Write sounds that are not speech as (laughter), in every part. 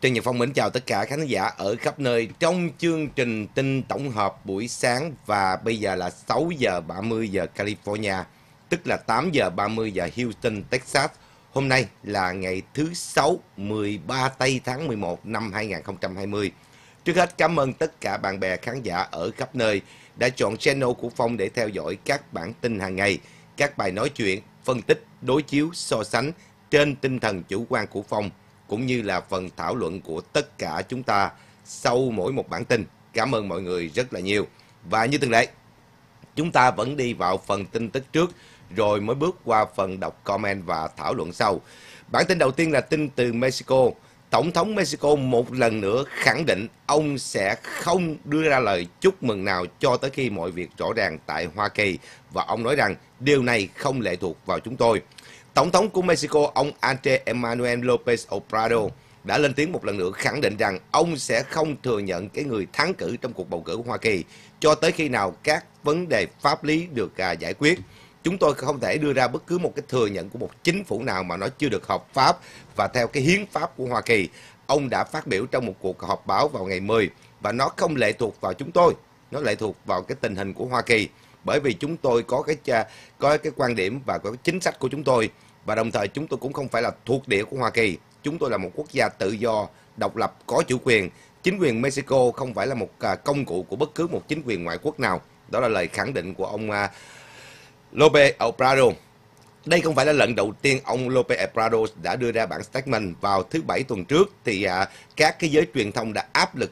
Trần Nhật Phong mến chào tất cả khán giả ở khắp nơi trong chương trình tin tổng hợp buổi sáng và bây giờ là 6 giờ 30 giờ California, tức là 8 giờ 30 giờ Houston, Texas. Hôm nay là ngày thứ 6, 13 tây tháng 11 năm 2020. Trước hết cảm ơn tất cả bạn bè khán giả ở khắp nơi đã chọn channel của Phong để theo dõi các bản tin hàng ngày, các bài nói chuyện, phân tích, đối chiếu, so sánh trên tinh thần chủ quan của Phong – cũng như là phần thảo luận của tất cả chúng ta sau mỗi một bản tin. Cảm ơn mọi người rất là nhiều. Và như thường lệ, chúng ta vẫn đi vào phần tin tức trước rồi mới bước qua phần đọc comment và thảo luận sau. Bản tin đầu tiên là tin từ Mexico. Tổng thống Mexico một lần nữa khẳng định ông sẽ không đưa ra lời chúc mừng nào cho tới khi mọi việc rõ ràng tại Hoa Kỳ và ông nói rằng điều này không lệ thuộc vào chúng tôi. Tổng thống của Mexico, ông Andrés Manuel López Obrador, đã lên tiếng một lần nữa khẳng định rằng ông sẽ không thừa nhận cái người thắng cử trong cuộc bầu cử của Hoa Kỳ cho tới khi nào các vấn đề pháp lý được à, giải quyết. Chúng tôi không thể đưa ra bất cứ một cái thừa nhận của một chính phủ nào mà nó chưa được hợp pháp và theo cái hiến pháp của Hoa Kỳ. Ông đã phát biểu trong một cuộc họp báo vào ngày 10 và nó không lệ thuộc vào chúng tôi, nó lệ thuộc vào cái tình hình của Hoa Kỳ bởi vì chúng tôi có cái có cái quan điểm và có cái chính sách của chúng tôi và đồng thời chúng tôi cũng không phải là thuộc địa của Hoa Kỳ chúng tôi là một quốc gia tự do độc lập có chủ quyền chính quyền Mexico không phải là một à, công cụ của bất cứ một chính quyền ngoại quốc nào đó là lời khẳng định của ông à, Lope Obrador đây không phải là lần đầu tiên ông López Obrador đã đưa ra bản statement vào thứ bảy tuần trước thì à, các cái giới truyền thông đã áp lực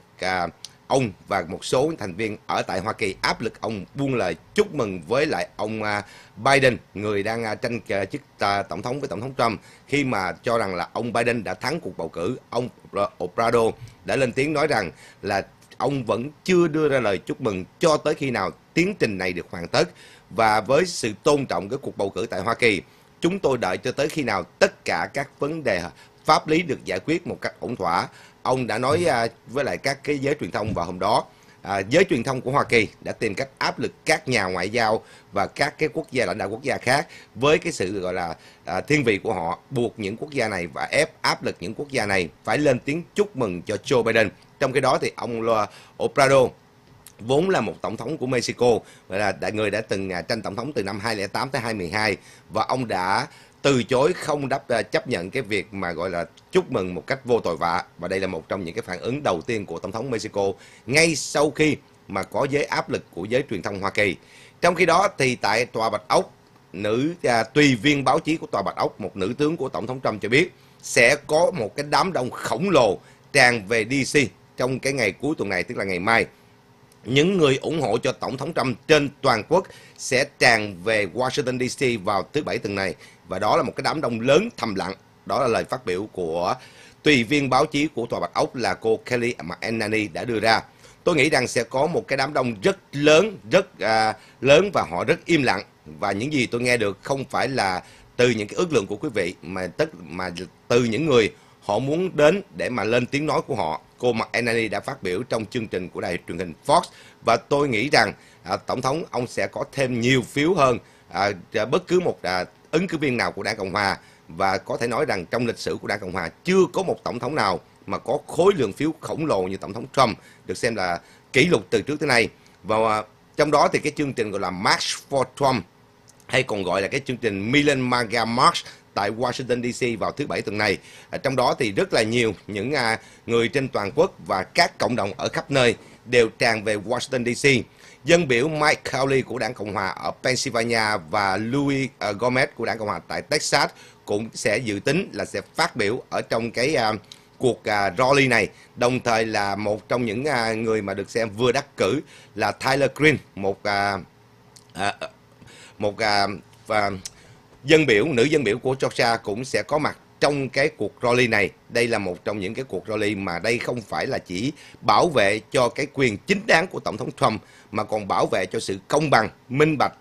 ông và một số thành viên ở tại Hoa Kỳ áp lực ông buông lời chúc mừng với lại ông à, Biden, người đang à, tranh à, chức tổng thống với tổng thống Trump khi mà cho rằng là ông Biden đã thắng cuộc bầu cử. Ông Obrador đã lên tiếng nói rằng là ông vẫn chưa đưa ra lời chúc mừng cho tới khi nào tiến trình này được hoàn tất và với sự tôn trọng cái cuộc bầu cử tại Hoa Kỳ, chúng tôi đợi cho tới khi nào tất cả các vấn đề pháp lý được giải quyết một cách ổn thỏa ông đã nói vâng à, với lại các cái giới truyền thông vào hôm đó à, giới truyền thông của Hoa Kỳ đã tìm cách áp lực các nhà ngoại giao và các cái quốc gia lãnh đạo quốc gia khác với cái sự gọi là à, thiên vị của họ buộc những quốc gia này và ép áp lực những quốc gia này phải lên tiếng chúc mừng cho Joe Biden. Trong cái đó thì ông Obrador vốn là một tổng thống của Mexico là đại người đã từng à, tranh tổng thống từ năm 2008 tới 2012 và ông đã từ chối không đáp à, chấp nhận cái việc mà gọi là chúc mừng một cách vô tội vạ và đây là một trong những cái phản ứng đầu tiên của tổng thống Mexico ngay sau khi mà có giới áp lực của giới truyền thông Hoa Kỳ. Trong khi đó thì tại tòa Bạch Ốc, nữ à, tùy viên báo chí của tòa Bạch Ốc, một nữ tướng của tổng thống Trump cho biết sẽ có một cái đám đông khổng lồ tràn về DC trong cái ngày cuối tuần này tức là ngày mai. Những người ủng hộ cho tổng thống Trump trên toàn quốc sẽ tràn về Washington DC vào thứ bảy tuần này và đó là một cái đám đông lớn thầm lặng. Đó là lời phát biểu của tùy viên báo chí của Tòa Bạch Ốc là cô Kelly McEnany đã đưa ra. Tôi nghĩ rằng sẽ có một cái đám đông rất lớn, rất à, lớn và họ rất im lặng. Và những gì tôi nghe được không phải là từ những cái ước lượng của quý vị mà tất mà từ những người họ muốn đến để mà lên tiếng nói của họ. Cô McEnany đã phát biểu trong chương trình của đài truyền hình Fox và tôi nghĩ rằng à, tổng thống ông sẽ có thêm nhiều phiếu hơn à, à bất cứ một à, ứng cử viên nào của đảng Cộng Hòa và có thể nói rằng trong lịch sử của đảng Cộng Hòa chưa có một tổng thống nào mà có khối lượng phiếu khổng lồ như tổng thống Trump được xem là kỷ lục từ trước tới nay và à, trong đó thì cái chương trình gọi là March for Trump hay còn gọi là cái chương trình Million Maga March tại Washington DC vào thứ bảy tuần này. À, trong đó thì rất là nhiều những à, người trên toàn quốc và các cộng đồng ở khắp nơi đều tràn về Washington DC dân biểu Mike Cowley của đảng Cộng hòa ở Pennsylvania và Louis ờ, Gomez của đảng Cộng hòa tại Texas cũng sẽ dự tính là sẽ phát biểu ở trong cái uh, cuộc uh, rally này đồng thời là một trong những uh, người mà được xem vừa đắc cử là Tyler Green một uh, uh, một uh, và dân biểu nữ dân biểu của Georgia cũng sẽ có mặt trong cái cuộc rally này đây là một trong những cái cuộc rally mà đây không phải là chỉ bảo vệ cho cái quyền chính đáng của tổng thống Trump mà còn bảo vệ cho sự công bằng, minh bạch,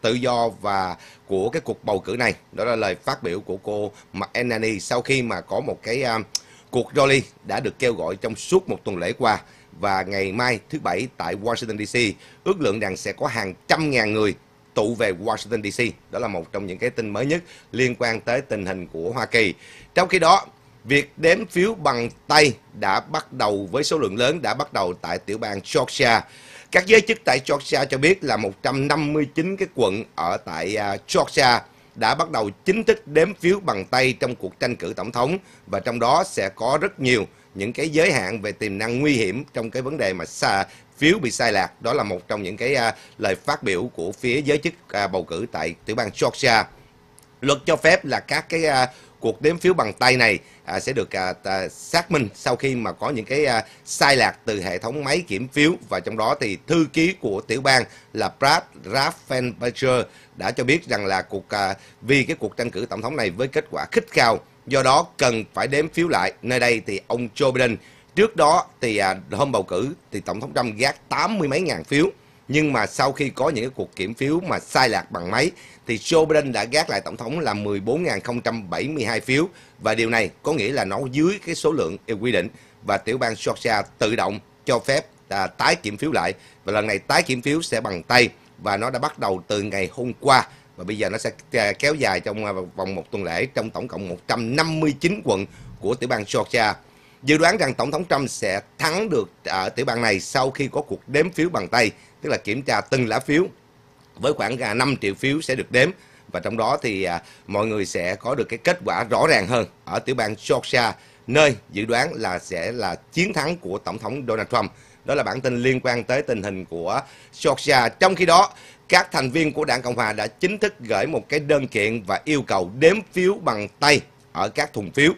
tự do và của cái cuộc bầu cử này. Đó là lời phát biểu của cô McEnany sau khi mà có một cái uh, cuộc rally đã được kêu gọi trong suốt một tuần lễ qua và ngày mai thứ bảy tại Washington DC ước lượng rằng sẽ có hàng trăm ngàn người tụ về Washington DC. Đó là một trong những cái tin mới nhất liên quan tới tình hình của Hoa Kỳ. Trong khi đó, việc đếm phiếu bằng tay đã bắt đầu với số lượng lớn đã bắt đầu tại tiểu bang Georgia. Các giới chức tại Georgia cho biết là 159 cái quận ở tại à, Georgia đã bắt đầu chính thức đếm phiếu bằng tay trong cuộc tranh cử tổng thống và trong đó sẽ có rất nhiều những cái giới hạn về tiềm năng nguy hiểm trong cái vấn đề mà xa, phiếu bị sai lạc. Đó là một trong những cái uh, lời phát biểu của phía giới chức uh, bầu cử tại tiểu bang Georgia. Luật cho phép là các cái uh, cuộc đếm phiếu bằng tay này à, sẽ được à, à, xác minh sau khi mà có những cái à, sai lạc từ hệ thống máy kiểm phiếu và trong đó thì thư ký của tiểu bang là Brad Raffensperger đã cho biết rằng là cuộc à, vì cái cuộc tranh cử tổng thống này với kết quả khích cao do đó cần phải đếm phiếu lại nơi đây thì ông Joe Biden Trước đó thì à, hôm bầu cử thì Tổng thống Trump gác 80 mấy ngàn phiếu nhưng mà sau khi có những cái cuộc kiểm phiếu mà sai lạc bằng máy thì Joe Biden đã gác lại tổng thống là 14.072 phiếu và điều này có nghĩa là nó dưới cái số lượng quy định và tiểu bang Georgia tự động cho phép là tái kiểm phiếu lại và lần này tái kiểm phiếu sẽ bằng tay và nó đã bắt đầu từ ngày hôm qua và bây giờ nó sẽ à, kéo dài trong à, vòng một tuần lễ trong tổng cộng 159 quận của tiểu bang Georgia. Dự đoán rằng Tổng thống Trump sẽ thắng được ở à, tiểu bang này sau khi có cuộc đếm phiếu bằng tay tức là kiểm tra từng lá phiếu với khoảng 5 à, triệu phiếu sẽ được đếm và trong đó thì à, mọi người sẽ có được cái kết quả rõ ràng hơn ở tiểu bang Georgia nơi dự đoán là sẽ là chiến thắng của tổng thống Donald Trump. Đó là bản tin liên quan tới tình hình của Georgia. Trong khi đó, các thành viên của Đảng Cộng hòa đã chính thức gửi một cái đơn kiện và yêu cầu đếm phiếu bằng tay ở các thùng phiếu.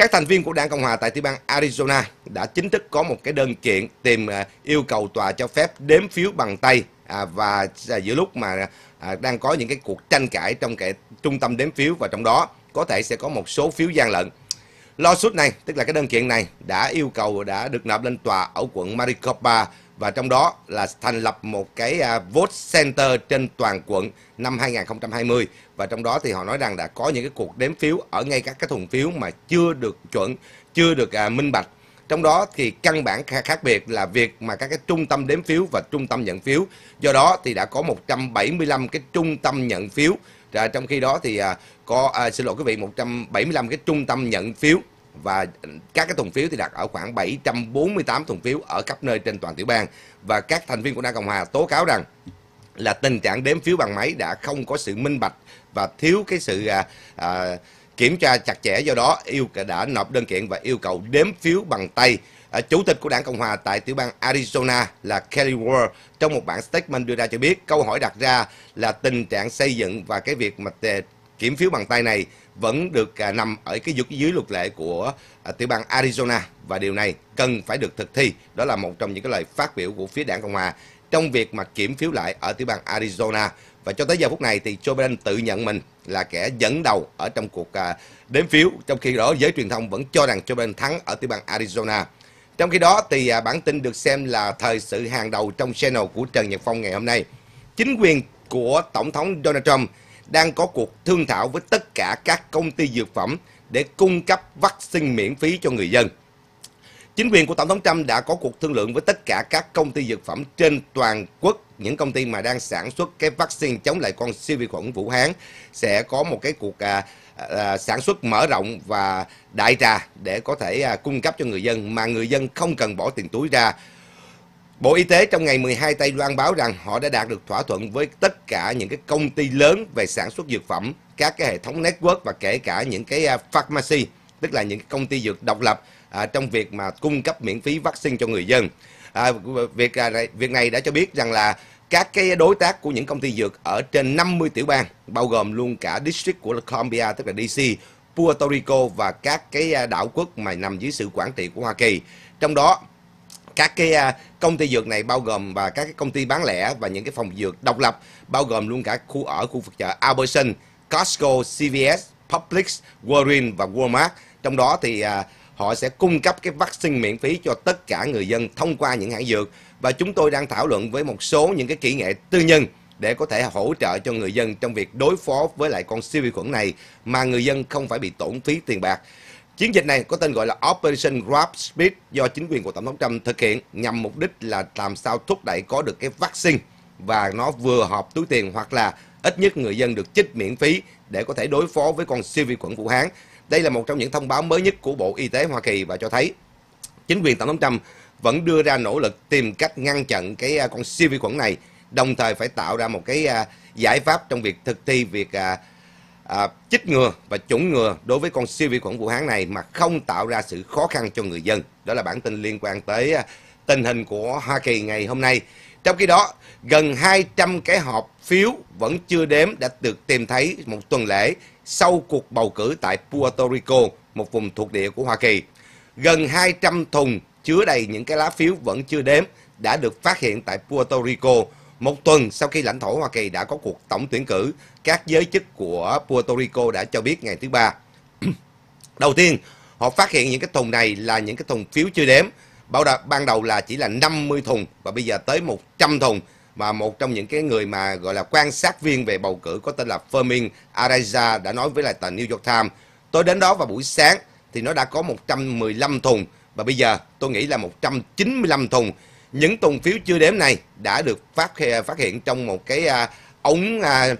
Các thành viên của Đảng Cộng hòa tại tiểu bang Arizona đã chính thức có một cái đơn kiện tìm à, yêu cầu tòa cho phép đếm phiếu bằng tay à, và giữa lúc mà à, đang có những cái cuộc tranh cãi trong cái trung tâm đếm phiếu và trong đó có thể sẽ có một số phiếu gian lận. Lawsuit này, tức là cái đơn kiện này, đã yêu cầu đã được nộp lên tòa ở quận Maricopa và trong đó là thành lập một cái à, vote center trên toàn quận năm 2020 và trong đó thì họ nói rằng đã có những cái cuộc đếm phiếu ở ngay các cái thùng phiếu mà chưa được chuẩn, chưa được à, minh bạch. Trong đó thì căn bản khác biệt là việc mà các cái trung tâm đếm phiếu và trung tâm nhận phiếu. Do đó thì đã có 175 cái trung tâm nhận phiếu. Và trong khi đó thì à, có à, xin lỗi quý vị 175 cái trung tâm nhận phiếu và các cái thùng phiếu thì đặt ở khoảng 748 thùng phiếu ở khắp nơi trên toàn tiểu bang và các thành viên của đảng Cộng hòa tố cáo rằng là tình trạng đếm phiếu bằng máy đã không có sự minh bạch và thiếu cái sự à, à, kiểm tra chặt chẽ do đó yêu đã nộp đơn kiện và yêu cầu đếm phiếu bằng tay à, chủ tịch của đảng cộng hòa tại tiểu bang arizona là kerry ward trong một bản statement đưa ra cho biết câu hỏi đặt ra là tình trạng xây dựng và cái việc mà kiểm phiếu bằng tay này vẫn được à, nằm ở cái dục dưới luật lệ của à, tiểu bang Arizona và điều này cần phải được thực thi. Đó là một trong những cái lời phát biểu của phía đảng Cộng hòa trong việc mà kiểm phiếu lại ở tiểu bang Arizona và cho tới giờ phút này thì Joe Biden tự nhận mình là kẻ dẫn đầu ở trong cuộc à, đếm phiếu trong khi đó giới truyền thông vẫn cho rằng Joe Biden thắng ở tiểu bang Arizona. Trong khi đó thì à, bản tin được xem là thời sự hàng đầu trong channel của Trần Nhật Phong ngày hôm nay. Chính quyền của Tổng thống Donald Trump đang có cuộc thương thảo với tất cả các công ty dược phẩm để cung cấp vaccine miễn phí cho người dân. Chính quyền của Tổng thống Trump đã có cuộc thương lượng với tất cả các công ty dược phẩm trên toàn quốc. Những công ty mà đang sản xuất cái vaccine chống lại con siêu vi khuẩn Vũ Hán sẽ có một cái cuộc à, à, sản xuất mở rộng và đại trà để có thể à, cung cấp cho người dân mà người dân không cần bỏ tiền túi ra. Bộ Y tế trong ngày 12 Tây loan báo rằng họ đã đạt được thỏa thuận với tất cả những cái công ty lớn về sản xuất dược phẩm, các cái hệ thống network và kể cả những cái à, pharmacy, tức là những cái công ty dược độc lập à, trong việc mà cung cấp miễn phí vaccine cho người dân. À, việc à, việc này đã cho biết rằng là các cái đối tác của những công ty dược ở trên 50 tiểu bang, bao gồm luôn cả District của Columbia, tức là DC, Puerto Rico và các cái à, đảo quốc mà nằm dưới sự quản trị của Hoa Kỳ. Trong đó các cái à, công ty dược này bao gồm và các cái công ty bán lẻ và những cái phòng dược độc lập bao gồm luôn cả khu ở khu vực chợ Albertson, Costco, CVS, Publix, Walgreens và Walmart. Trong đó thì à, họ sẽ cung cấp cái vaccine miễn phí cho tất cả người dân thông qua những hãng dược và chúng tôi đang thảo luận với một số những cái kỹ nghệ tư nhân để có thể hỗ trợ cho người dân trong việc đối phó với lại con siêu vi khuẩn này mà người dân không phải bị tổn phí tiền bạc. Chiến dịch này có tên gọi là Operation Grab Speed do chính quyền của Tổng thống Trump thực hiện nhằm mục đích là làm sao thúc đẩy có được cái vaccine và nó vừa hợp túi tiền hoặc là ít nhất người dân được chích miễn phí để có thể đối phó với con siêu vi khuẩn Vũ Hán. Đây là một trong những thông báo mới nhất của Bộ Y tế Hoa Kỳ và cho thấy chính quyền Tổng thống Trump vẫn đưa ra nỗ lực tìm cách ngăn chặn cái à, con siêu vi khuẩn này, đồng thời phải tạo ra một cái à, giải pháp trong việc thực thi việc à, à, chích ngừa và chủng ngừa đối với con siêu vi khuẩn Vũ Hán này mà không tạo ra sự khó khăn cho người dân. Đó là bản tin liên quan tới à, tình hình của Hoa Kỳ ngày hôm nay. Trong khi đó, gần 200 cái hộp phiếu vẫn chưa đếm đã được tìm thấy một tuần lễ sau cuộc bầu cử tại Puerto Rico, một vùng thuộc địa của Hoa Kỳ. Gần 200 thùng chứa đầy những cái lá phiếu vẫn chưa đếm đã được phát hiện tại Puerto Rico một tuần sau khi lãnh thổ Hoa Kỳ đã có cuộc tổng tuyển cử, các giới chức của Puerto Rico đã cho biết ngày thứ ba. (clears throat) Đầu tiên, họ phát hiện những cái thùng này là những cái thùng phiếu chưa đếm. Bảo đà, ban đầu là chỉ là 50 thùng và bây giờ tới 100 thùng. Và một trong những cái người mà gọi là quan sát viên về bầu cử có tên là Fermin Araiza đã nói với lại tờ New York Times. Tôi đến đó vào buổi sáng thì nó đã có 115 thùng và bây giờ tôi nghĩ là 195 thùng những tùng phiếu chưa đếm này đã được phát phát hiện trong một cái à, ống à,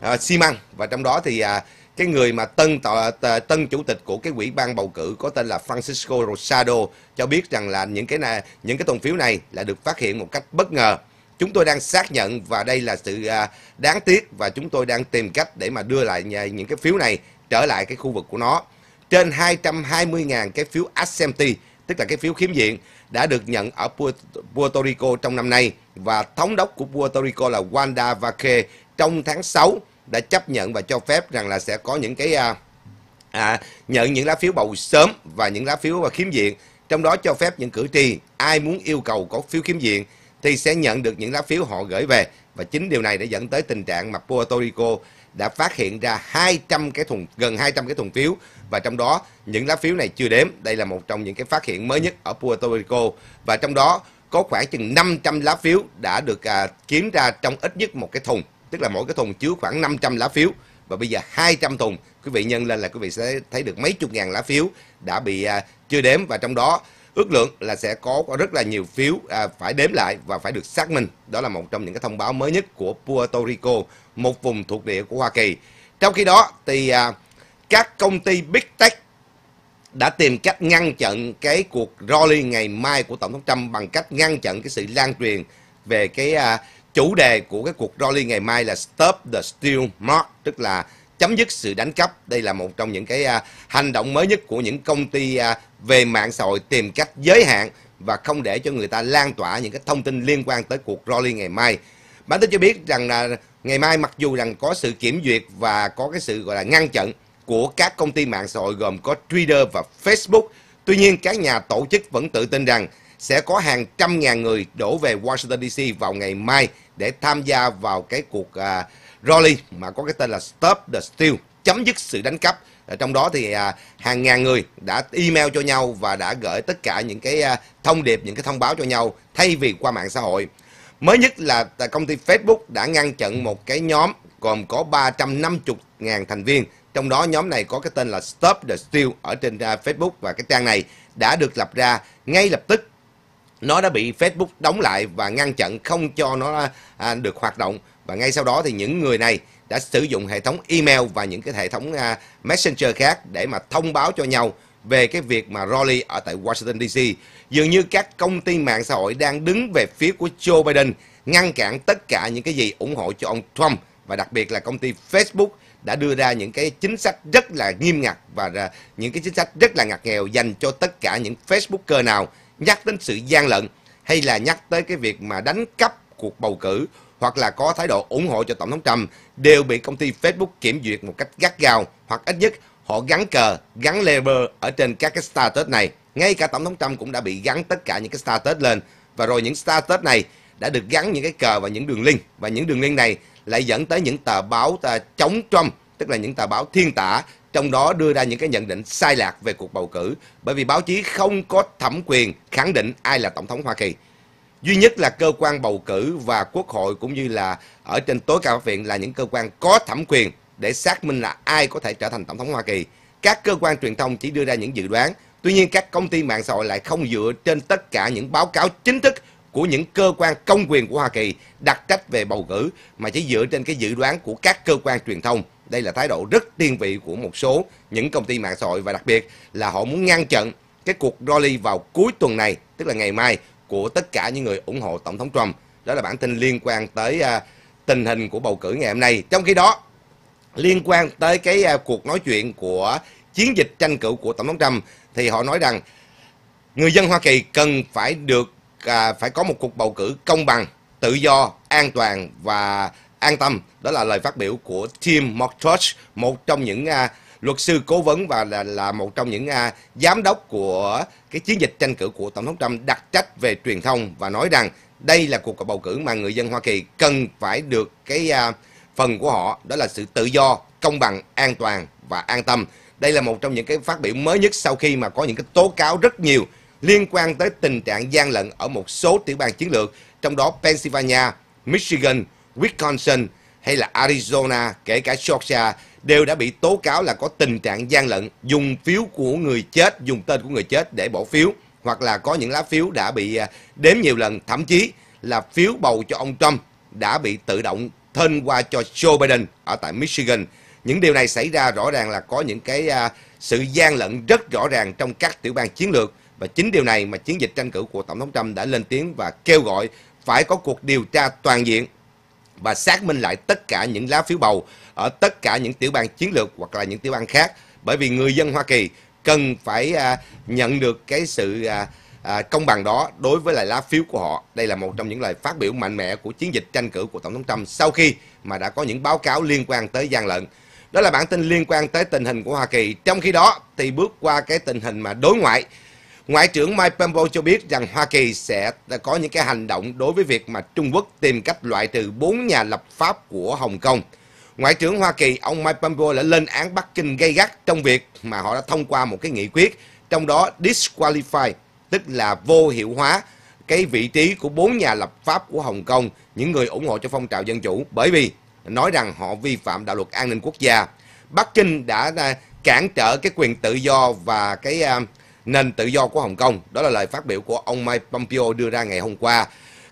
à, xi măng và trong đó thì à, cái người mà tân tọ, tân chủ tịch của cái quỹ ban bầu cử có tên là Francisco Rosado cho biết rằng là những cái này những cái tồn phiếu này là được phát hiện một cách bất ngờ. Chúng tôi đang xác nhận và đây là sự à, đáng tiếc và chúng tôi đang tìm cách để mà đưa lại những cái phiếu này trở lại cái khu vực của nó. Trên 220.000 cái phiếu absentee tức là cái phiếu khiếm diện đã được nhận ở Puerto Rico trong năm nay và thống đốc của Puerto Rico là Wanda Vaque trong tháng 6 đã chấp nhận và cho phép rằng là sẽ có những cái à, à, nhận những lá phiếu bầu sớm và những lá phiếu và khiếm diện trong đó cho phép những cử tri ai muốn yêu cầu có phiếu khiếm diện thì sẽ nhận được những lá phiếu họ gửi về và chính điều này đã dẫn tới tình trạng mà Puerto Rico đã phát hiện ra 200 cái thùng gần 200 cái thùng phiếu và trong đó những lá phiếu này chưa đếm. Đây là một trong những cái phát hiện mới nhất ở Puerto Rico và trong đó có khoảng chừng 500 lá phiếu đã được à, kiếm ra trong ít nhất một cái thùng, tức là mỗi cái thùng chứa khoảng 500 lá phiếu và bây giờ 200 thùng, quý vị nhân lên là quý vị sẽ thấy được mấy chục ngàn lá phiếu đã bị à, chưa đếm và trong đó ước lượng là sẽ có rất là nhiều phiếu à, phải đếm lại và phải được xác minh. Đó là một trong những cái thông báo mới nhất của Puerto Rico, một vùng thuộc địa của Hoa Kỳ. Trong khi đó thì à, các công ty Big Tech đã tìm cách ngăn chặn cái cuộc rally ngày mai của Tổng thống Trump bằng cách ngăn chặn cái sự lan truyền về cái à, chủ đề của cái cuộc rally ngày mai là Stop the Steel March, tức là chấm dứt sự đánh cắp. Đây là một trong những cái à, hành động mới nhất của những công ty à, về mạng xã hội tìm cách giới hạn và không để cho người ta lan tỏa những cái thông tin liên quan tới cuộc rally ngày mai. Bản tin cho biết rằng là ngày mai mặc dù rằng có sự kiểm duyệt và có cái sự gọi là ngăn chặn của các công ty mạng xã hội gồm có Twitter và Facebook, tuy nhiên các nhà tổ chức vẫn tự tin rằng sẽ có hàng trăm ngàn người đổ về Washington DC vào ngày mai để tham gia vào cái cuộc à, rally mà có cái tên là Stop the Steal, chấm dứt sự đánh cắp. Ờ, trong đó thì à, hàng ngàn người đã email cho nhau và đã gửi tất cả những cái à, thông điệp, những cái thông báo cho nhau thay vì qua mạng xã hội. Mới nhất là à, công ty Facebook đã ngăn chặn một cái nhóm gồm có 350.000 thành viên. Trong đó nhóm này có cái tên là Stop the Steal ở trên Facebook và cái trang này đã được lập ra ngay lập tức nó đã bị Facebook đóng lại và ngăn chặn không cho nó được hoạt động và ngay sau đó thì những người này đã sử dụng hệ thống email và những cái hệ thống à, messenger khác để mà thông báo cho nhau về cái việc mà Raleigh ở tại Washington DC. Dường như các công ty mạng xã hội đang đứng về phía của Joe Biden ngăn cản tất cả những cái gì ủng hộ cho ông Trump và đặc biệt là công ty Facebook đã đưa ra những cái chính sách rất là nghiêm ngặt và à, những cái chính sách rất là ngặt nghèo dành cho tất cả những Facebooker nào nhắc đến sự gian lận hay là nhắc tới cái việc mà đánh cắp cuộc bầu cử hoặc là có thái độ ủng hộ cho Tổng thống Trump đều bị công ty Facebook kiểm duyệt một cách gắt gao hoặc ít nhất họ gắn cờ, gắn label ở trên các cái status này. Ngay cả Tổng thống Trump cũng đã bị gắn tất cả những cái status lên và rồi những status này đã được gắn những cái cờ và những đường link và những đường link này lại dẫn tới những tờ báo tờ chống Trump tức là những tờ báo thiên tả trong đó đưa ra những cái nhận định sai lạc về cuộc bầu cử bởi vì báo chí không có thẩm quyền khẳng định ai là tổng thống Hoa Kỳ duy nhất là cơ quan bầu cử và quốc hội cũng như là ở trên tối cao viện là những cơ quan có thẩm quyền để xác minh là ai có thể trở thành tổng thống Hoa Kỳ. Các cơ quan truyền thông chỉ đưa ra những dự đoán, tuy nhiên các công ty mạng xã hội lại không dựa trên tất cả những báo cáo chính thức của những cơ quan công quyền của Hoa Kỳ đặc trách về bầu cử mà chỉ dựa trên cái dự đoán của các cơ quan truyền thông. Đây là thái độ rất tiên vị của một số những công ty mạng xã hội và đặc biệt là họ muốn ngăn chặn cái cuộc rally vào cuối tuần này, tức là ngày mai của tất cả những người ủng hộ Tổng thống Trump. Đó là bản tin liên quan tới à, tình hình của bầu cử ngày hôm nay. Trong khi đó, liên quan tới cái à, cuộc nói chuyện của chiến dịch tranh cử của Tổng thống Trump, thì họ nói rằng người dân Hoa Kỳ cần phải được à, phải có một cuộc bầu cử công bằng, tự do, an toàn và an tâm. Đó là lời phát biểu của Tim McTosh, một trong những... À, luật sư cố vấn và là, là một trong những à, giám đốc của cái chiến dịch tranh cử của Tổng thống Trump đặt trách về truyền thông và nói rằng đây là cuộc bầu cử mà người dân Hoa Kỳ cần phải được cái à, phần của họ đó là sự tự do, công bằng, an toàn và an tâm. Đây là một trong những cái phát biểu mới nhất sau khi mà có những cái tố cáo rất nhiều liên quan tới tình trạng gian lận ở một số tiểu bang chiến lược, trong đó Pennsylvania, Michigan, Wisconsin hay là Arizona, kể cả Georgia đều đã bị tố cáo là có tình trạng gian lận dùng phiếu của người chết, dùng tên của người chết để bỏ phiếu hoặc là có những lá phiếu đã bị à, đếm nhiều lần, thậm chí là phiếu bầu cho ông Trump đã bị tự động thân qua cho Joe Biden ở tại Michigan. Những điều này xảy ra rõ ràng là có những cái à, sự gian lận rất rõ ràng trong các tiểu bang chiến lược và chính điều này mà chiến dịch tranh cử của Tổng thống Trump đã lên tiếng và kêu gọi phải có cuộc điều tra toàn diện và xác minh lại tất cả những lá phiếu bầu ở tất cả những tiểu bang chiến lược hoặc là những tiểu bang khác bởi vì người dân Hoa Kỳ cần phải à, nhận được cái sự à, à, công bằng đó đối với lại lá phiếu của họ. Đây là một trong những lời phát biểu mạnh mẽ của chiến dịch tranh cử của Tổng thống Trump sau khi mà đã có những báo cáo liên quan tới gian lận. Đó là bản tin liên quan tới tình hình của Hoa Kỳ. Trong khi đó thì bước qua cái tình hình mà đối ngoại Ngoại trưởng Mike Pompeo cho biết rằng Hoa Kỳ sẽ có những cái hành động đối với việc mà Trung Quốc tìm cách loại trừ bốn nhà lập pháp của Hồng Kông. Ngoại trưởng Hoa Kỳ ông Mike Pompeo đã lên án Bắc Kinh gây gắt trong việc mà họ đã thông qua một cái nghị quyết trong đó disqualify tức là vô hiệu hóa cái vị trí của bốn nhà lập pháp của Hồng Kông, những người ủng hộ cho phong trào dân chủ bởi vì nói rằng họ vi phạm đạo luật an ninh quốc gia. Bắc Kinh đã à, cản trở cái quyền tự do và cái à, nền tự do của Hồng Kông. Đó là lời phát biểu của ông Mike Pompeo đưa ra ngày hôm qua.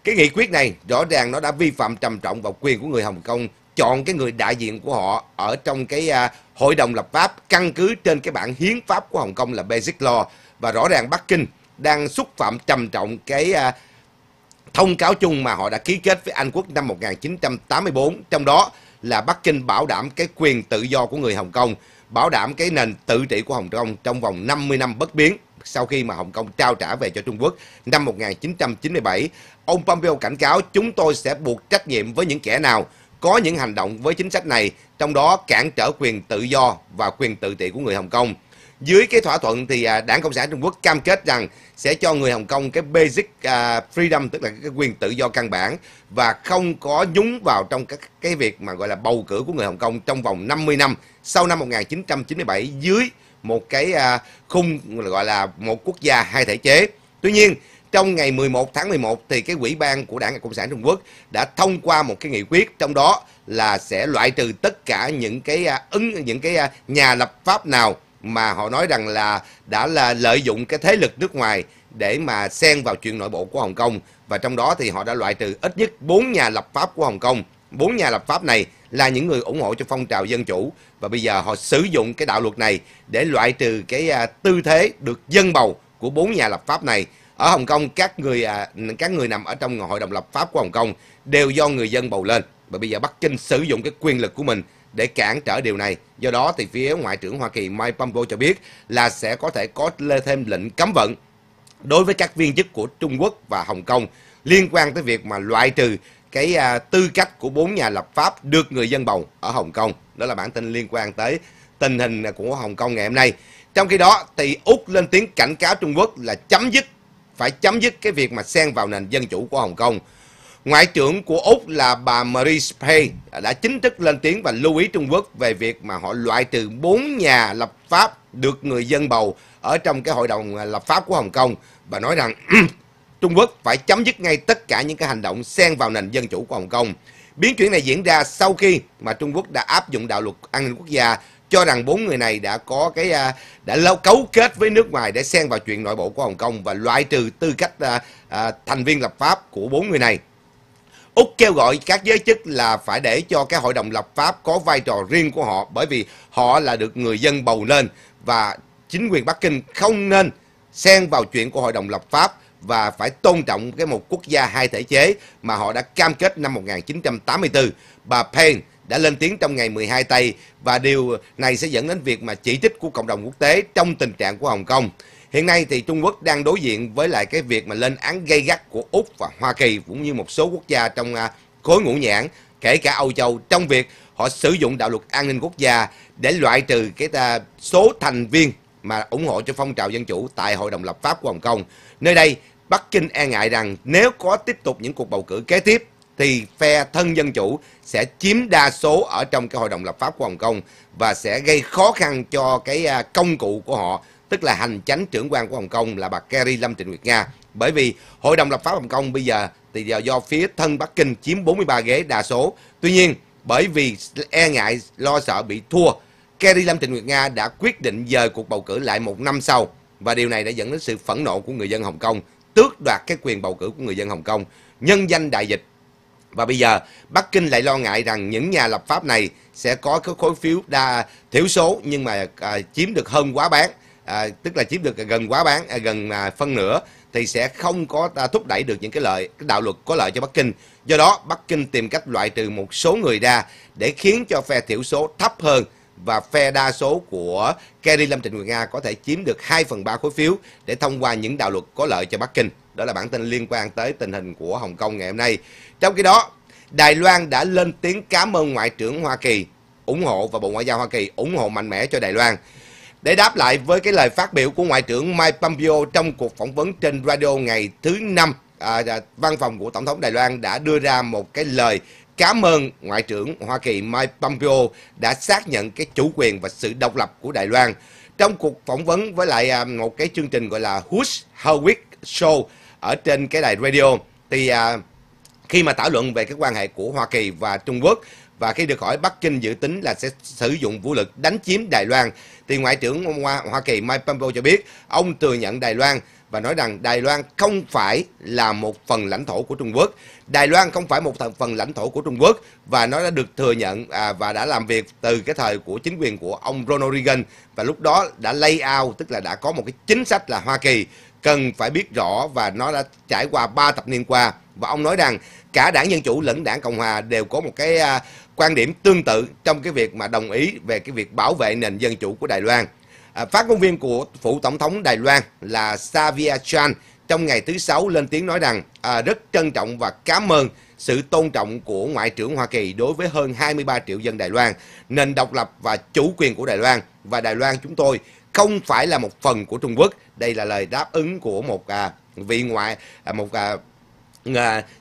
Cái nghị quyết này rõ ràng nó đã vi phạm trầm trọng vào quyền của người Hồng Kông chọn cái người đại diện của họ ở trong cái à, hội đồng lập pháp căn cứ trên cái bản hiến pháp của Hồng Kông là Basic Law và rõ ràng Bắc Kinh đang xúc phạm trầm trọng cái à, thông cáo chung mà họ đã ký kết với Anh Quốc năm 1984 trong đó là Bắc Kinh bảo đảm cái quyền tự do của người Hồng Kông bảo đảm cái nền tự trị của Hồng Kông trong vòng 50 năm bất biến sau khi mà Hồng Kông trao trả về cho Trung Quốc năm 1997. Ông Pompeo cảnh cáo chúng tôi sẽ buộc trách nhiệm với những kẻ nào có những hành động với chính sách này, trong đó cản trở quyền tự do và quyền tự trị của người Hồng Kông dưới cái thỏa thuận thì à, đảng cộng sản trung quốc cam kết rằng sẽ cho người hồng kông cái basic à, freedom tức là cái quyền tự do căn bản và không có nhúng vào trong các cái việc mà gọi là bầu cử của người hồng kông trong vòng 50 năm sau năm 1997 dưới một cái à, khung gọi là một quốc gia hai thể chế tuy nhiên trong ngày 11 tháng 11 thì cái quỹ ban của Đảng Cộng sản Trung Quốc đã thông qua một cái nghị quyết trong đó là sẽ loại trừ tất cả những cái ứng những cái nhà lập pháp nào mà họ nói rằng là đã là lợi dụng cái thế lực nước ngoài để mà xen vào chuyện nội bộ của Hồng Kông và trong đó thì họ đã loại trừ ít nhất 4 nhà lập pháp của Hồng Kông. Bốn nhà lập pháp này là những người ủng hộ cho phong trào dân chủ và bây giờ họ sử dụng cái đạo luật này để loại trừ cái à, tư thế được dân bầu của bốn nhà lập pháp này. Ở Hồng Kông các người à, các người nằm ở trong hội đồng lập pháp của Hồng Kông đều do người dân bầu lên và bây giờ Bắc Kinh sử dụng cái quyền lực của mình để cản trở điều này. Do đó, thì phía Ngoại trưởng Hoa Kỳ Mike Pompeo cho biết là sẽ có thể có thêm lệnh cấm vận đối với các viên chức của Trung Quốc và Hồng Kông liên quan tới việc mà loại trừ cái à, tư cách của bốn nhà lập pháp được người dân bầu ở Hồng Kông. Đó là bản tin liên quan tới tình hình của Hồng Kông ngày hôm nay. Trong khi đó thì Úc lên tiếng cảnh cáo Trung Quốc là chấm dứt phải chấm dứt cái việc mà xen vào nền dân chủ của Hồng Kông. Ngoại trưởng của Úc là bà Marie Spey đã chính thức lên tiếng và lưu ý Trung Quốc về việc mà họ loại trừ 4 nhà lập pháp được người dân bầu ở trong cái hội đồng à, lập pháp của Hồng Kông và nói rằng (clears throat) Trung Quốc phải chấm dứt ngay tất cả những cái hành động xen vào nền dân chủ của Hồng Kông. Biến chuyển này diễn ra sau khi mà Trung Quốc đã áp dụng đạo luật an ninh quốc gia cho rằng bốn người này đã có cái à, đã lâu cấu kết với nước ngoài để xen vào chuyện nội bộ của Hồng Kông và loại trừ tư cách à, thành viên lập pháp của bốn người này. Úc kêu gọi các giới chức là phải để cho cái hội đồng lập pháp có vai trò riêng của họ bởi vì họ là được người dân bầu lên và chính quyền Bắc Kinh không nên xen vào chuyện của hội đồng lập pháp và phải tôn trọng cái một quốc gia hai thể chế mà họ đã cam kết năm 1984. Bà Payne đã lên tiếng trong ngày 12 Tây và điều này sẽ dẫn đến việc mà chỉ trích của cộng đồng quốc tế trong tình trạng của Hồng Kông. Hiện nay thì Trung Quốc đang đối diện với lại cái việc mà lên án gây gắt của Úc và Hoa Kỳ cũng như một số quốc gia trong à, khối ngũ nhãn, kể cả Âu Châu trong việc họ sử dụng đạo luật an ninh quốc gia để loại trừ cái ta à, số thành viên mà ủng hộ cho phong trào dân chủ tại Hội đồng lập pháp của Hồng Kông. Nơi đây, Bắc Kinh e ngại rằng nếu có tiếp tục những cuộc bầu cử kế tiếp thì phe thân dân chủ sẽ chiếm đa số ở trong cái hội đồng lập pháp của Hồng Kông và sẽ gây khó khăn cho cái à, công cụ của họ tức là hành chánh trưởng quan của Hồng Kông là bà Kerry Lâm Trịnh Nguyệt Nga. Bởi vì Hội đồng lập pháp Hồng Kông bây giờ thì do phía thân Bắc Kinh chiếm 43 ghế đa số. Tuy nhiên, bởi vì e ngại lo sợ bị thua, Kerry Lâm Trịnh Nguyệt Nga đã quyết định dời cuộc bầu cử lại một năm sau và điều này đã dẫn đến sự phẫn nộ của người dân Hồng Kông, tước đoạt cái quyền bầu cử của người dân Hồng Kông, nhân danh đại dịch. Và bây giờ, Bắc Kinh lại lo ngại rằng những nhà lập pháp này sẽ có cái khối phiếu đa thiểu số nhưng mà à, chiếm được hơn quá bán à, tức là chiếm được gần quá bán à, gần à, phân nửa thì sẽ không có à, thúc đẩy được những cái lợi cái đạo luật có lợi cho Bắc Kinh. Do đó Bắc Kinh tìm cách loại trừ một số người ra để khiến cho phe thiểu số thấp hơn và phe đa số của Kerry Lâm Trịnh Nguyệt Nga có thể chiếm được 2 phần 3 khối phiếu để thông qua những đạo luật có lợi cho Bắc Kinh. Đó là bản tin liên quan tới tình hình của Hồng Kông ngày hôm nay. Trong khi đó, Đài Loan đã lên tiếng cảm ơn Ngoại trưởng Hoa Kỳ ủng hộ và Bộ Ngoại giao Hoa Kỳ ủng hộ mạnh mẽ cho Đài Loan. Để đáp lại với cái lời phát biểu của Ngoại trưởng Mike Pompeo trong cuộc phỏng vấn trên radio ngày thứ Năm, à, à, văn phòng của Tổng thống Đài Loan đã đưa ra một cái lời cảm ơn Ngoại trưởng Hoa Kỳ Mike Pompeo đã xác nhận cái chủ quyền và sự độc lập của Đài Loan. Trong cuộc phỏng vấn với lại à, một cái chương trình gọi là Hush Howick Show ở trên cái đài radio, thì à, khi mà thảo luận về cái quan hệ của Hoa Kỳ và Trung Quốc và khi được hỏi Bắc Kinh dự tính là sẽ sử dụng vũ lực đánh chiếm Đài Loan thì Ngoại trưởng Hoa, Hoa Kỳ Mike Pompeo cho biết ông thừa nhận Đài Loan và nói rằng Đài Loan không phải là một phần lãnh thổ của Trung Quốc. Đài Loan không phải một phần lãnh thổ của Trung Quốc và nó đã được thừa nhận à, và đã làm việc từ cái thời của chính quyền của ông Ronald Reagan và lúc đó đã lay out tức là đã có một cái chính sách là Hoa Kỳ cần phải biết rõ và nó đã trải qua 3 thập niên qua và ông nói rằng cả đảng Dân Chủ lẫn đảng Cộng Hòa đều có một cái à, quan điểm tương tự trong cái việc mà đồng ý về cái việc bảo vệ nền dân chủ của Đài Loan. À, phát ngôn viên của phủ tổng thống Đài Loan là Xavier Chan trong ngày thứ sáu lên tiếng nói rằng à, rất trân trọng và cảm ơn sự tôn trọng của Ngoại trưởng Hoa Kỳ đối với hơn 23 triệu dân Đài Loan, nền độc lập và chủ quyền của Đài Loan và Đài Loan chúng tôi không phải là một phần của Trung Quốc. Đây là lời đáp ứng của một à, vị ngoại à, một à,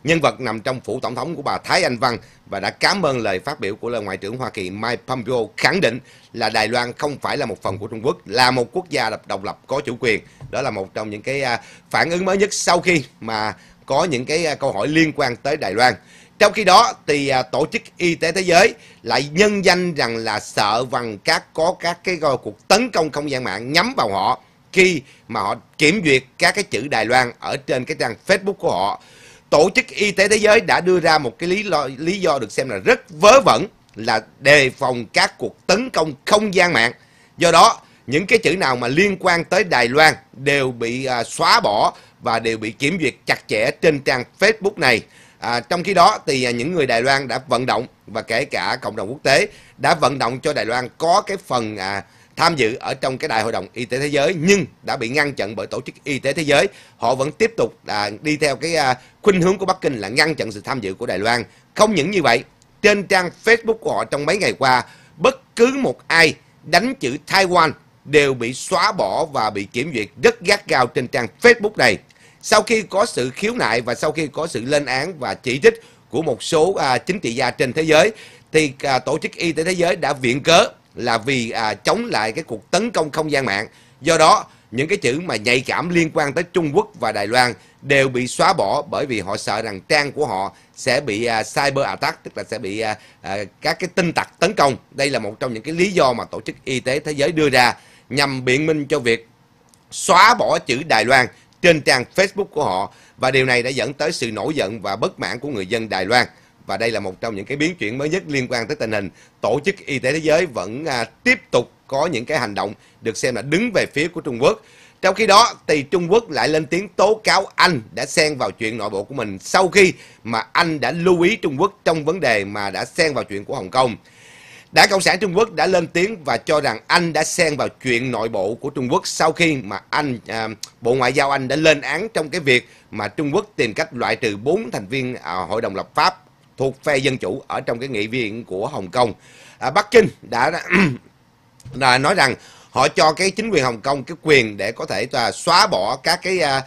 nhân vật nằm trong phủ tổng thống của bà Thái Anh Văn và đã cảm ơn lời phát biểu của lời Ngoại trưởng Hoa Kỳ Mike Pompeo khẳng định là Đài Loan không phải là một phần của Trung Quốc, là một quốc gia độc lập có chủ quyền. Đó là một trong những cái à, phản ứng mới nhất sau khi mà có những cái à, câu hỏi liên quan tới Đài Loan. Trong khi đó thì à, Tổ chức Y tế Thế giới lại nhân danh rằng là sợ rằng các có các cái cuộc tấn công không gian mạng nhắm vào họ khi mà họ kiểm duyệt các cái chữ Đài Loan ở trên cái trang Facebook của họ Tổ chức Y tế Thế giới đã đưa ra một cái lý do, lý do được xem là rất vớ vẩn là đề phòng các cuộc tấn công không gian mạng. Do đó, những cái chữ nào mà liên quan tới Đài Loan đều bị à, xóa bỏ và đều bị kiểm duyệt chặt chẽ trên trang Facebook này. À, trong khi đó thì à, những người Đài Loan đã vận động và kể cả cộng đồng quốc tế đã vận động cho Đài Loan có cái phần à, tham dự ở trong cái đại hội đồng y tế thế giới nhưng đã bị ngăn chặn bởi tổ chức y tế thế giới họ vẫn tiếp tục là đi theo cái à, khuynh hướng của bắc kinh là ngăn chặn sự tham dự của đài loan không những như vậy trên trang facebook của họ trong mấy ngày qua bất cứ một ai đánh chữ taiwan đều bị xóa bỏ và bị kiểm duyệt rất gắt gao trên trang facebook này sau khi có sự khiếu nại và sau khi có sự lên án và chỉ trích của một số à, chính trị gia trên thế giới thì à, tổ chức y tế thế giới đã viện cớ là vì à, chống lại cái cuộc tấn công không gian mạng. Do đó, những cái chữ mà nhạy cảm liên quan tới Trung Quốc và Đài Loan đều bị xóa bỏ bởi vì họ sợ rằng trang của họ sẽ bị à, cyber attack tức là sẽ bị à, à, các cái tin tặc tấn công. Đây là một trong những cái lý do mà tổ chức y tế thế giới đưa ra nhằm biện minh cho việc xóa bỏ chữ Đài Loan trên trang Facebook của họ và điều này đã dẫn tới sự nổi giận và bất mãn của người dân Đài Loan và đây là một trong những cái biến chuyển mới nhất liên quan tới tình hình tổ chức y tế thế giới vẫn à, tiếp tục có những cái hành động được xem là đứng về phía của Trung Quốc. Trong khi đó thì Trung Quốc lại lên tiếng tố cáo Anh đã xen vào chuyện nội bộ của mình sau khi mà Anh đã lưu ý Trung Quốc trong vấn đề mà đã xen vào chuyện của Hồng Kông. Đảng Cộng sản Trung Quốc đã lên tiếng và cho rằng Anh đã xen vào chuyện nội bộ của Trung Quốc sau khi mà Anh à, Bộ Ngoại giao Anh đã lên án trong cái việc mà Trung Quốc tìm cách loại trừ 4 thành viên à, Hội đồng lập pháp thuộc phe Dân Chủ ở trong cái nghị viện của Hồng Kông. À, Bắc Kinh đã, (clears throat) đã nói rằng họ cho cái chính quyền Hồng Kông cái quyền để có thể à, xóa bỏ các cái à,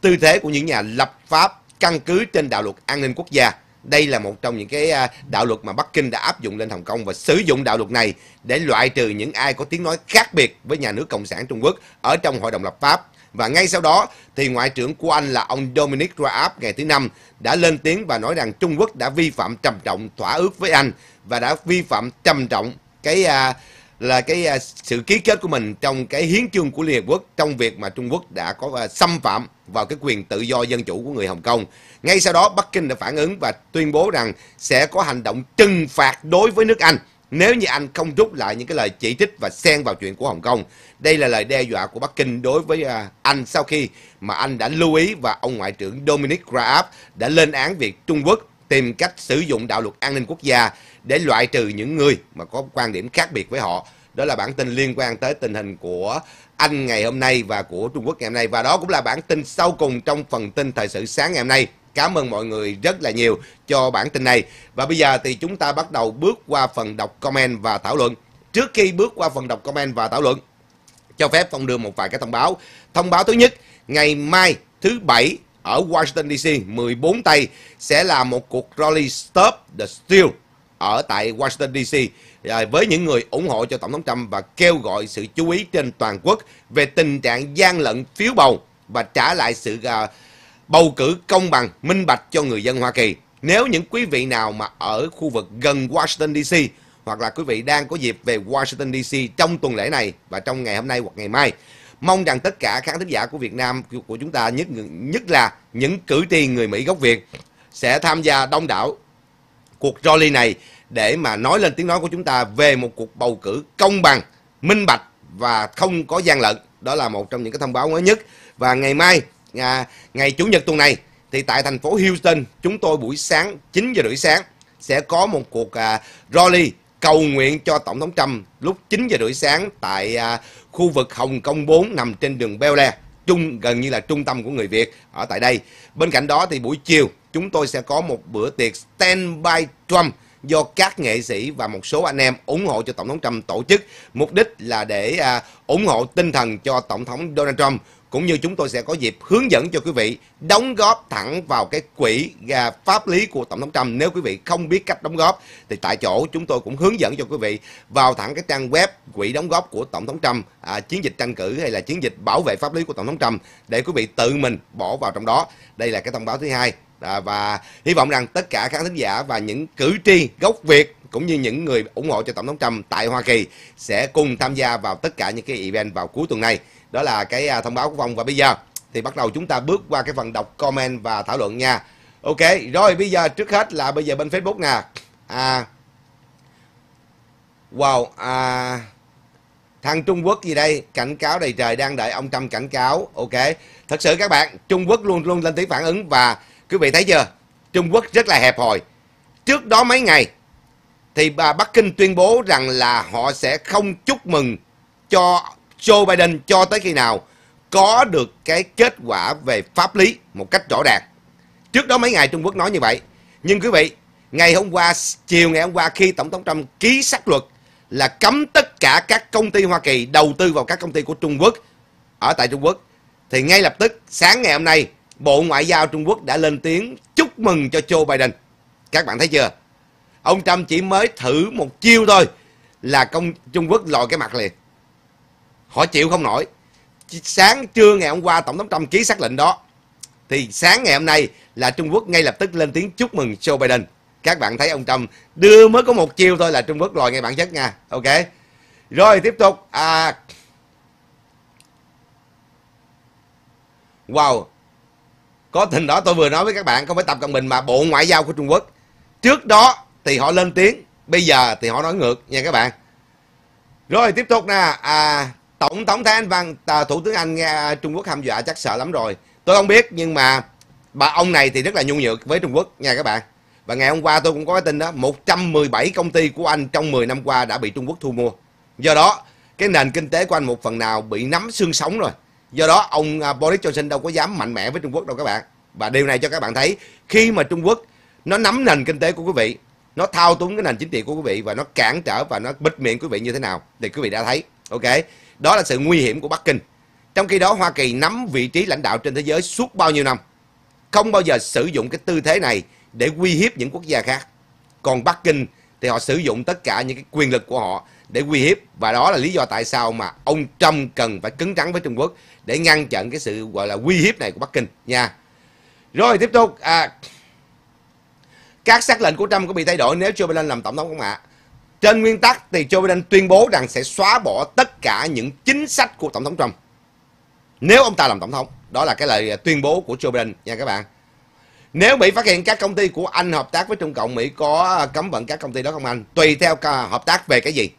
tư thế của những nhà lập pháp căn cứ trên đạo luật an ninh quốc gia. Đây là một trong những cái à, đạo luật mà Bắc Kinh đã áp dụng lên Hồng Kông và sử dụng đạo luật này để loại trừ những ai có tiếng nói khác biệt với nhà nước Cộng sản Trung Quốc ở trong Hội đồng lập pháp và ngay sau đó thì Ngoại trưởng của Anh là ông Dominic Raab ngày thứ Năm đã lên tiếng và nói rằng Trung Quốc đã vi phạm trầm trọng thỏa ước với Anh và đã vi phạm trầm trọng cái à, là cái à, sự ký kết của mình trong cái hiến chương của Liên Hợp Quốc trong việc mà Trung Quốc đã có à, xâm phạm vào cái quyền tự do dân chủ của người Hồng Kông. Ngay sau đó Bắc Kinh đã phản ứng và tuyên bố rằng sẽ có hành động trừng phạt đối với nước Anh nếu như anh không rút lại những cái lời chỉ trích và xen vào chuyện của Hồng Kông. Đây là lời đe dọa của Bắc Kinh đối với à, anh sau khi mà anh đã lưu ý và ông Ngoại trưởng Dominic Raab đã lên án việc Trung Quốc tìm cách sử dụng đạo luật an ninh quốc gia để loại trừ những người mà có quan điểm khác biệt với họ. Đó là bản tin liên quan tới tình hình của Anh ngày hôm nay và của Trung Quốc ngày hôm nay. Và đó cũng là bản tin sau cùng trong phần tin thời sự sáng ngày hôm nay. Cảm ơn mọi người rất là nhiều cho bản tin này. Và bây giờ thì chúng ta bắt đầu bước qua phần đọc comment và thảo luận. Trước khi bước qua phần đọc comment và thảo luận, cho phép Phong đưa một vài cái thông báo. Thông báo thứ nhất, ngày mai thứ bảy ở Washington DC 14 tây sẽ là một cuộc rally Stop the Steal ở tại Washington DC à, với những người ủng hộ cho Tổng thống Trump và kêu gọi sự chú ý trên toàn quốc về tình trạng gian lận phiếu bầu và trả lại sự à, bầu cử công bằng, minh bạch cho người dân Hoa Kỳ. Nếu những quý vị nào mà ở khu vực gần Washington DC hoặc là quý vị đang có dịp về Washington DC trong tuần lễ này và trong ngày hôm nay hoặc ngày mai, mong rằng tất cả khán thính giả của Việt Nam của chúng ta nhất nhất là những cử tri người Mỹ gốc Việt sẽ tham gia đông đảo cuộc rally này để mà nói lên tiếng nói của chúng ta về một cuộc bầu cử công bằng, minh bạch và không có gian lận. Đó là một trong những cái thông báo mới nhất. Và ngày mai à, ngày chủ nhật tuần này thì tại thành phố Houston chúng tôi buổi sáng 9 giờ rưỡi sáng sẽ có một cuộc à, rally cầu nguyện cho tổng thống Trump lúc 9 giờ rưỡi sáng tại à, khu vực Hồng Kông 4 nằm trên đường Bel Air trung gần như là trung tâm của người Việt ở tại đây. Bên cạnh đó thì buổi chiều chúng tôi sẽ có một bữa tiệc stand by Trump do các nghệ sĩ và một số anh em ủng hộ cho Tổng thống Trump tổ chức. Mục đích là để à, ủng hộ tinh thần cho Tổng thống Donald Trump cũng như chúng tôi sẽ có dịp hướng dẫn cho quý vị đóng góp thẳng vào cái quỹ à, pháp lý của Tổng thống Trump. Nếu quý vị không biết cách đóng góp thì tại chỗ chúng tôi cũng hướng dẫn cho quý vị vào thẳng cái trang web quỹ đóng góp của Tổng thống Trump, à, chiến dịch tranh cử hay là chiến dịch bảo vệ pháp lý của Tổng thống Trump để quý vị tự mình bỏ vào trong đó. Đây là cái thông báo thứ hai à, và hy vọng rằng tất cả khán thính giả và những cử tri gốc Việt cũng như những người ủng hộ cho Tổng thống Trump tại Hoa Kỳ sẽ cùng tham gia vào tất cả những cái event vào cuối tuần này đó là cái à, thông báo của phong và bây giờ thì bắt đầu chúng ta bước qua cái phần đọc comment và thảo luận nha ok rồi bây giờ trước hết là bây giờ bên facebook nè à wow à thằng Trung Quốc gì đây cảnh cáo đầy trời đang đợi ông Trump cảnh cáo ok thật sự các bạn Trung Quốc luôn luôn lên tiếng phản ứng và quý vị thấy chưa Trung Quốc rất là hẹp hòi trước đó mấy ngày thì bà Bắc Kinh tuyên bố rằng là họ sẽ không chúc mừng cho Joe Biden cho tới khi nào có được cái kết quả về pháp lý một cách rõ ràng. Trước đó mấy ngày Trung Quốc nói như vậy. Nhưng quý vị, ngày hôm qua, chiều ngày hôm qua khi Tổng thống Trump ký sắc luật là cấm tất cả các công ty Hoa Kỳ đầu tư vào các công ty của Trung Quốc ở tại Trung Quốc, thì ngay lập tức sáng ngày hôm nay, Bộ Ngoại giao Trung Quốc đã lên tiếng chúc mừng cho Joe Biden. Các bạn thấy chưa? Ông Trump chỉ mới thử một chiêu thôi là công Trung Quốc lòi cái mặt liền họ chịu không nổi sáng trưa ngày hôm qua tổng thống trump ký xác lệnh đó thì sáng ngày hôm nay là trung quốc ngay lập tức lên tiếng chúc mừng joe biden các bạn thấy ông trump đưa mới có một chiêu thôi là trung quốc lòi ngay bản chất nha ok rồi tiếp tục à wow có tình đó tôi vừa nói với các bạn không phải tập cận bình mà bộ ngoại giao của trung quốc trước đó thì họ lên tiếng bây giờ thì họ nói ngược nha các bạn rồi tiếp tục nè à tổng thống Thái Anh Văn à, thủ tướng Anh nghe à, Trung Quốc hăm dọa chắc sợ lắm rồi tôi không biết nhưng mà bà ông này thì rất là nhu nhược với Trung Quốc nha các bạn và ngày hôm qua tôi cũng có cái tin đó 117 công ty của Anh trong 10 năm qua đã bị Trung Quốc thu mua do đó cái nền kinh tế của Anh một phần nào bị nắm xương sống rồi do đó ông à, Boris Johnson đâu có dám mạnh mẽ với Trung Quốc đâu các bạn và điều này cho các bạn thấy khi mà Trung Quốc nó nắm nền kinh tế của quý vị nó thao túng cái nền chính trị của quý vị và nó cản trở và nó bịt miệng quý vị như thế nào thì quý vị đã thấy ok đó là sự nguy hiểm của Bắc Kinh. Trong khi đó Hoa Kỳ nắm vị trí lãnh đạo trên thế giới suốt bao nhiêu năm. Không bao giờ sử dụng cái tư thế này để uy hiếp những quốc gia khác. Còn Bắc Kinh thì họ sử dụng tất cả những cái quyền lực của họ để uy hiếp và đó là lý do tại sao mà ông Trump cần phải cứng rắn với Trung Quốc để ngăn chặn cái sự gọi là uy hiếp này của Bắc Kinh nha. Rồi tiếp tục à, các xác lệnh của Trump có bị thay đổi nếu Joe Biden làm tổng thống không ạ? À? Trên nguyên tắc thì Joe Biden tuyên bố rằng sẽ xóa bỏ tất cả những chính sách của Tổng thống Trump. Nếu ông ta làm Tổng thống, đó là cái lời à, tuyên bố của Joe Biden nha các bạn. Nếu Mỹ phát hiện các công ty của Anh hợp tác với Trung Cộng, Mỹ có à, cấm vận các công ty đó không anh? Tùy theo hợp tác về cái gì.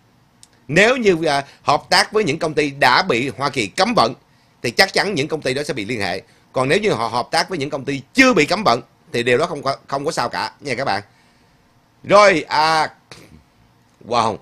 Nếu như à, hợp tác với những công ty đã bị Hoa Kỳ cấm vận, thì chắc chắn những công ty đó sẽ bị liên hệ. Còn nếu như họ hợp tác với những công ty chưa bị cấm vận, thì điều đó không có, không có sao cả nha các bạn. Rồi, à, hoa hồng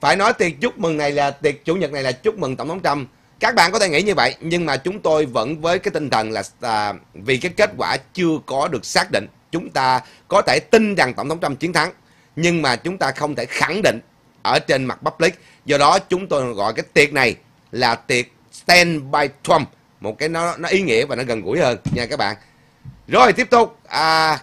phải nói tiệc chúc mừng này là tiệc chủ nhật này là chúc mừng tổng thống trump các bạn có thể nghĩ như vậy nhưng mà chúng tôi vẫn với cái tinh thần là à, vì cái kết quả chưa có được xác định chúng ta có thể tin rằng tổng thống trump chiến thắng nhưng mà chúng ta không thể khẳng định ở trên mặt public do đó chúng tôi gọi cái tiệc này là tiệc stand by trump một cái nó nó ý nghĩa và nó gần gũi hơn nha các bạn rồi tiếp tục à,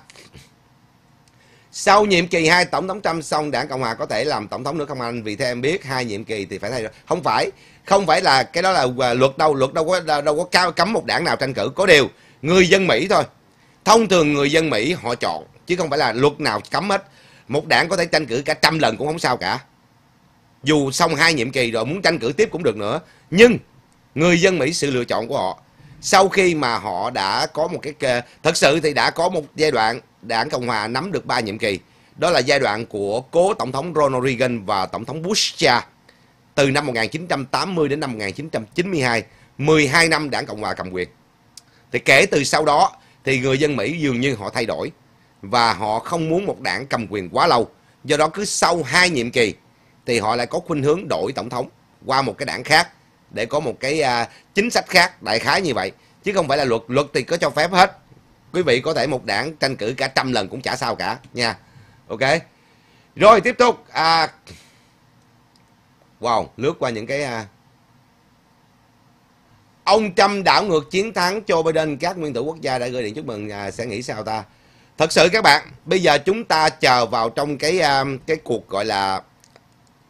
sau nhiệm kỳ hai tổng thống Trump xong đảng Cộng hòa có thể làm tổng thống nữa không anh? Vì theo em biết hai nhiệm kỳ thì phải thay đổi. Không phải, không phải là cái đó là à, luật đâu, luật đâu có đâu có cao cấm một đảng nào tranh cử. Có điều người dân Mỹ thôi. Thông thường người dân Mỹ họ chọn chứ không phải là luật nào cấm hết. Một đảng có thể tranh cử cả trăm lần cũng không sao cả. Dù xong hai nhiệm kỳ rồi muốn tranh cử tiếp cũng được nữa. Nhưng người dân Mỹ sự lựa chọn của họ sau khi mà họ đã có một cái à, thật sự thì đã có một giai đoạn đảng Cộng Hòa nắm được 3 nhiệm kỳ. Đó là giai đoạn của cố Tổng thống Ronald Reagan và Tổng thống Bush cha. Từ năm 1980 đến năm 1992, 12 năm đảng Cộng Hòa cầm quyền. Thì kể từ sau đó thì người dân Mỹ dường như họ thay đổi và họ không muốn một đảng cầm quyền quá lâu. Do đó cứ sau hai nhiệm kỳ thì họ lại có khuynh hướng đổi tổng thống qua một cái đảng khác để có một cái à, chính sách khác đại khái như vậy chứ không phải là luật luật thì có cho phép hết quý vị có thể một đảng tranh cử cả trăm lần cũng chả sao cả nha ok rồi tiếp tục à, wow lướt qua những cái à, ông trăm đảo ngược chiến thắng cho Biden các nguyên tử quốc gia đã gửi điện chúc mừng à, sẽ nghĩ sao ta thật sự các bạn bây giờ chúng ta chờ vào trong cái à, cái cuộc gọi là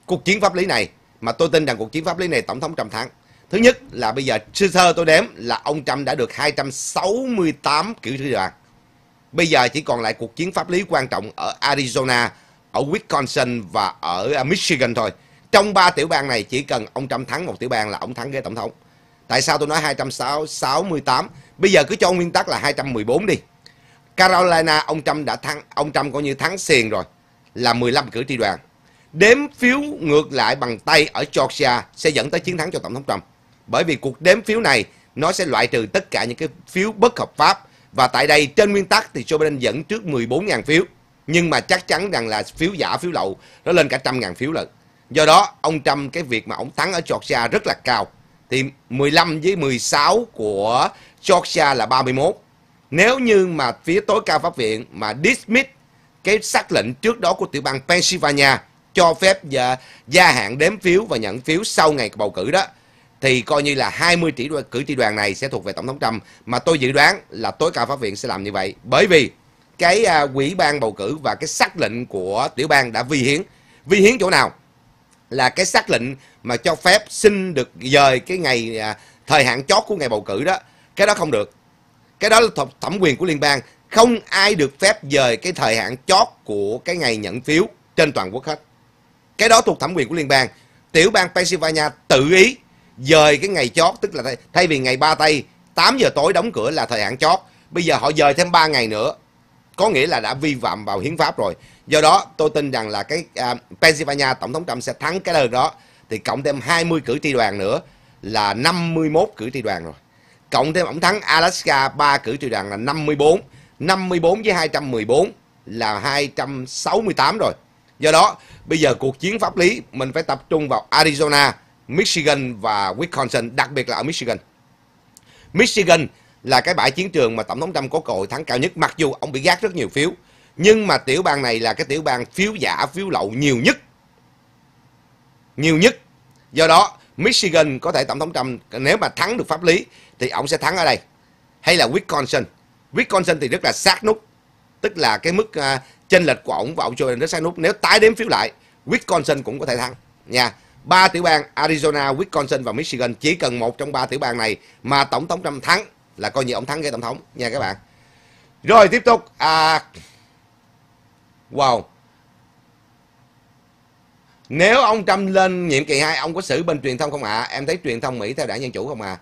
cuộc chiến pháp lý này mà tôi tin rằng cuộc chiến pháp lý này tổng thống trăm thắng Thứ nhất là bây giờ sơ sơ tôi đếm là ông Trump đã được 268 cử tri đoàn. Bây giờ chỉ còn lại cuộc chiến pháp lý quan trọng ở Arizona, ở Wisconsin và ở à, Michigan thôi. Trong ba tiểu bang này chỉ cần ông Trump thắng một tiểu bang là ông thắng ghế tổng thống. Tại sao tôi nói 268? Bây giờ cứ cho nguyên tắc là 214 đi. Carolina ông Trump đã thắng, ông Trump coi như thắng xiền rồi là 15 cử tri đoàn. Đếm phiếu ngược lại bằng tay ở Georgia sẽ dẫn tới chiến thắng cho tổng thống Trump bởi vì cuộc đếm phiếu này nó sẽ loại trừ tất cả những cái phiếu bất hợp pháp và tại đây trên nguyên tắc thì Joe Biden dẫn trước 14.000 phiếu nhưng mà chắc chắn rằng là phiếu giả phiếu lậu nó lên cả trăm ngàn phiếu lận do đó ông Trump cái việc mà ông thắng ở Georgia rất là cao thì 15 với 16 của Georgia là 31 nếu như mà phía tối cao pháp viện mà dismiss cái xác lệnh trước đó của tiểu bang Pennsylvania cho phép gia, dạ, gia hạn đếm phiếu và nhận phiếu sau ngày bầu cử đó thì coi như là 20 tỷ cử tri đoàn này sẽ thuộc về tổng thống Trump mà tôi dự đoán là tối cao pháp viện sẽ làm như vậy bởi vì cái à, quỹ ban bầu cử và cái xác lệnh của tiểu bang đã vi hiến vi hiến chỗ nào là cái xác lệnh mà cho phép xin được dời cái ngày à, thời hạn chót của ngày bầu cử đó cái đó không được cái đó là thẩm quyền của liên bang không ai được phép dời cái thời hạn chót của cái ngày nhận phiếu trên toàn quốc hết cái đó thuộc thẩm quyền của liên bang tiểu bang Pennsylvania tự ý dời cái ngày chót tức là thay vì ngày ba tây 8 giờ tối đóng cửa là thời hạn chót bây giờ họ dời thêm 3 ngày nữa có nghĩa là đã vi phạm vào hiến pháp rồi do đó tôi tin rằng là cái à, Pennsylvania tổng thống Trump sẽ thắng cái đơn đó thì cộng thêm 20 cử tri đoàn nữa là 51 cử tri đoàn rồi cộng thêm ông thắng Alaska 3 cử tri đoàn là 54 54 với 214 là 268 rồi do đó bây giờ cuộc chiến pháp lý mình phải tập trung vào Arizona Michigan và Wisconsin, đặc biệt là ở Michigan. Michigan là cái bãi chiến trường mà Tổng thống Trump có cơ hội thắng cao nhất, mặc dù ông bị gác rất nhiều phiếu. Nhưng mà tiểu bang này là cái tiểu bang phiếu giả, phiếu lậu nhiều nhất. Nhiều nhất. Do đó, Michigan có thể Tổng thống Trump nếu mà thắng được pháp lý thì ông sẽ thắng ở đây. Hay là Wisconsin. Wisconsin thì rất là sát nút. Tức là cái mức uh, chênh lệch của ông và ông Joe rất sát nút. Nếu tái đếm phiếu lại, Wisconsin cũng có thể thắng. Nha ba tiểu bang Arizona, Wisconsin và Michigan chỉ cần một trong ba tiểu bang này mà tổng thống Trump thắng là coi như ông thắng cái tổng thống nha các bạn. Rồi tiếp tục à wow. Nếu ông Trump lên nhiệm kỳ 2 ông có xử bên truyền thông không ạ? À? Em thấy truyền thông Mỹ theo đảng dân chủ không à?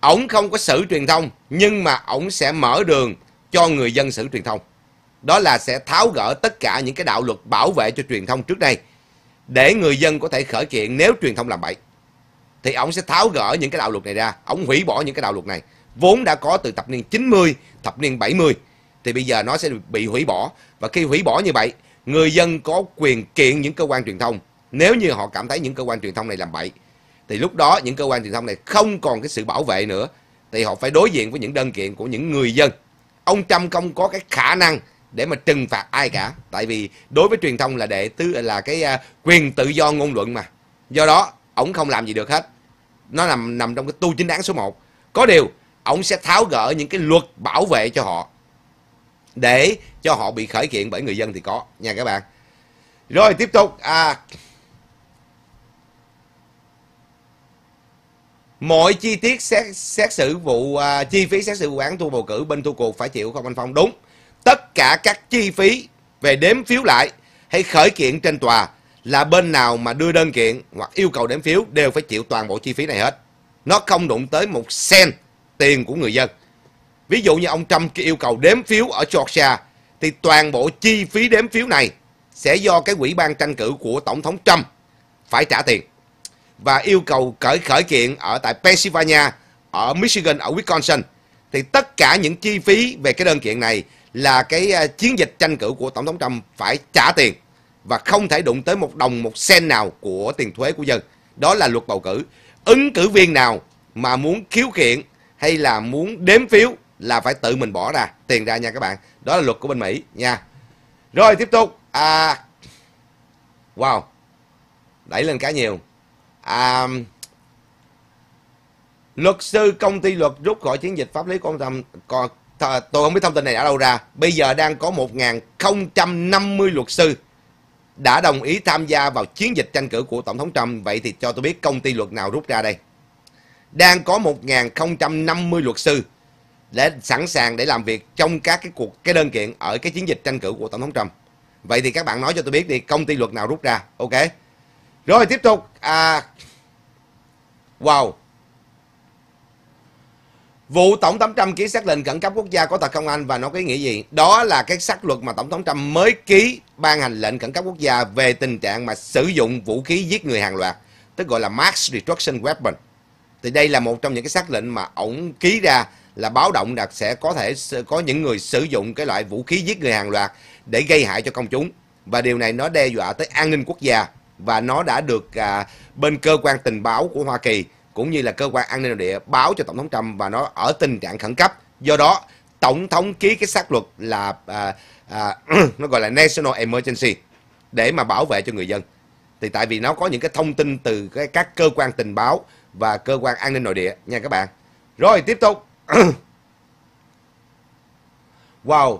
Ông không có xử truyền thông nhưng mà ông sẽ mở đường cho người dân xử truyền thông. Đó là sẽ tháo gỡ tất cả những cái đạo luật bảo vệ cho truyền thông trước đây để người dân có thể khởi kiện nếu truyền thông làm bậy thì ông sẽ tháo gỡ những cái đạo luật này ra ông hủy bỏ những cái đạo luật này vốn đã có từ thập niên 90 thập niên 70 thì bây giờ nó sẽ bị hủy bỏ và khi hủy bỏ như vậy người dân có quyền kiện những cơ quan truyền thông nếu như họ cảm thấy những cơ quan truyền thông này làm bậy thì lúc đó những cơ quan truyền thông này không còn cái sự bảo vệ nữa thì họ phải đối diện với những đơn kiện của những người dân ông Trump không có cái khả năng để mà trừng phạt ai cả tại vì đối với truyền thông là đệ tứ là cái à, quyền tự do ngôn luận mà do đó ổng không làm gì được hết nó nằm nằm trong cái tu chính đáng số 1 có điều ổng sẽ tháo gỡ những cái luật bảo vệ cho họ để cho họ bị khởi kiện bởi người dân thì có nha các bạn rồi tiếp tục à, mọi chi tiết xét xét xử vụ à, chi phí xét xử vụ án thua bầu cử bên thua cuộc phải chịu không anh phong đúng tất cả các chi phí về đếm phiếu lại hay khởi kiện trên tòa là bên nào mà đưa đơn kiện hoặc yêu cầu đếm phiếu đều phải chịu toàn bộ chi phí này hết. Nó không đụng tới một sen tiền của người dân. Ví dụ như ông Trump yêu cầu đếm phiếu ở Georgia thì toàn bộ chi phí đếm phiếu này sẽ do cái quỹ ban tranh cử của Tổng thống Trump phải trả tiền. Và yêu cầu khởi khởi kiện ở tại Pennsylvania, ở Michigan, ở Wisconsin thì tất cả những chi phí về cái đơn kiện này là cái à, chiến dịch tranh cử của Tổng thống Trump phải trả tiền và không thể đụng tới một đồng, một sen nào của tiền thuế của dân. Đó là luật bầu cử. Ứng cử viên nào mà muốn khiếu kiện hay là muốn đếm phiếu là phải tự mình bỏ ra tiền ra nha các bạn. Đó là luật của bên Mỹ nha. Rồi tiếp tục. À, wow. Đẩy lên cá nhiều. À, luật sư công ty luật rút khỏi chiến dịch pháp lý của ông Trump th- tôi không biết thông tin này ở đâu ra bây giờ đang có 1.050 luật sư đã đồng ý tham gia vào chiến dịch tranh cử của tổng thống Trump vậy thì cho tôi biết công ty luật nào rút ra đây đang có 1.050 luật sư để sẵn sàng để làm việc trong các cái cuộc cái đơn kiện ở cái chiến dịch tranh cử của tổng thống Trump vậy thì các bạn nói cho tôi biết đi công ty luật nào rút ra ok rồi tiếp tục à wow Vụ Tổng thống Trump ký xác lệnh khẩn cấp quốc gia của Tòa Công Anh và nó có ý nghĩa gì? Đó là cái xác luật mà Tổng thống Trump mới ký ban hành lệnh khẩn cấp quốc gia về tình trạng mà sử dụng vũ khí giết người hàng loạt, tức gọi là Mass Destruction Weapon. Thì đây là một trong những cái xác lệnh mà ổng ký ra là báo động đặc sẽ có thể có những người sử dụng cái loại vũ khí giết người hàng loạt để gây hại cho công chúng. Và điều này nó đe dọa tới an ninh quốc gia và nó đã được à, bên cơ quan tình báo của Hoa Kỳ cũng như là cơ quan an ninh nội địa báo cho tổng thống Trump và nó ở tình trạng khẩn cấp. Do đó, tổng thống ký cái xác luật là à, à, (clears throat) nó gọi là national emergency để mà bảo vệ cho người dân. Thì tại vì nó có những cái thông tin từ cái, các cơ quan tình báo và cơ quan an ninh nội địa nha các bạn. Rồi tiếp tục. (clears throat) wow,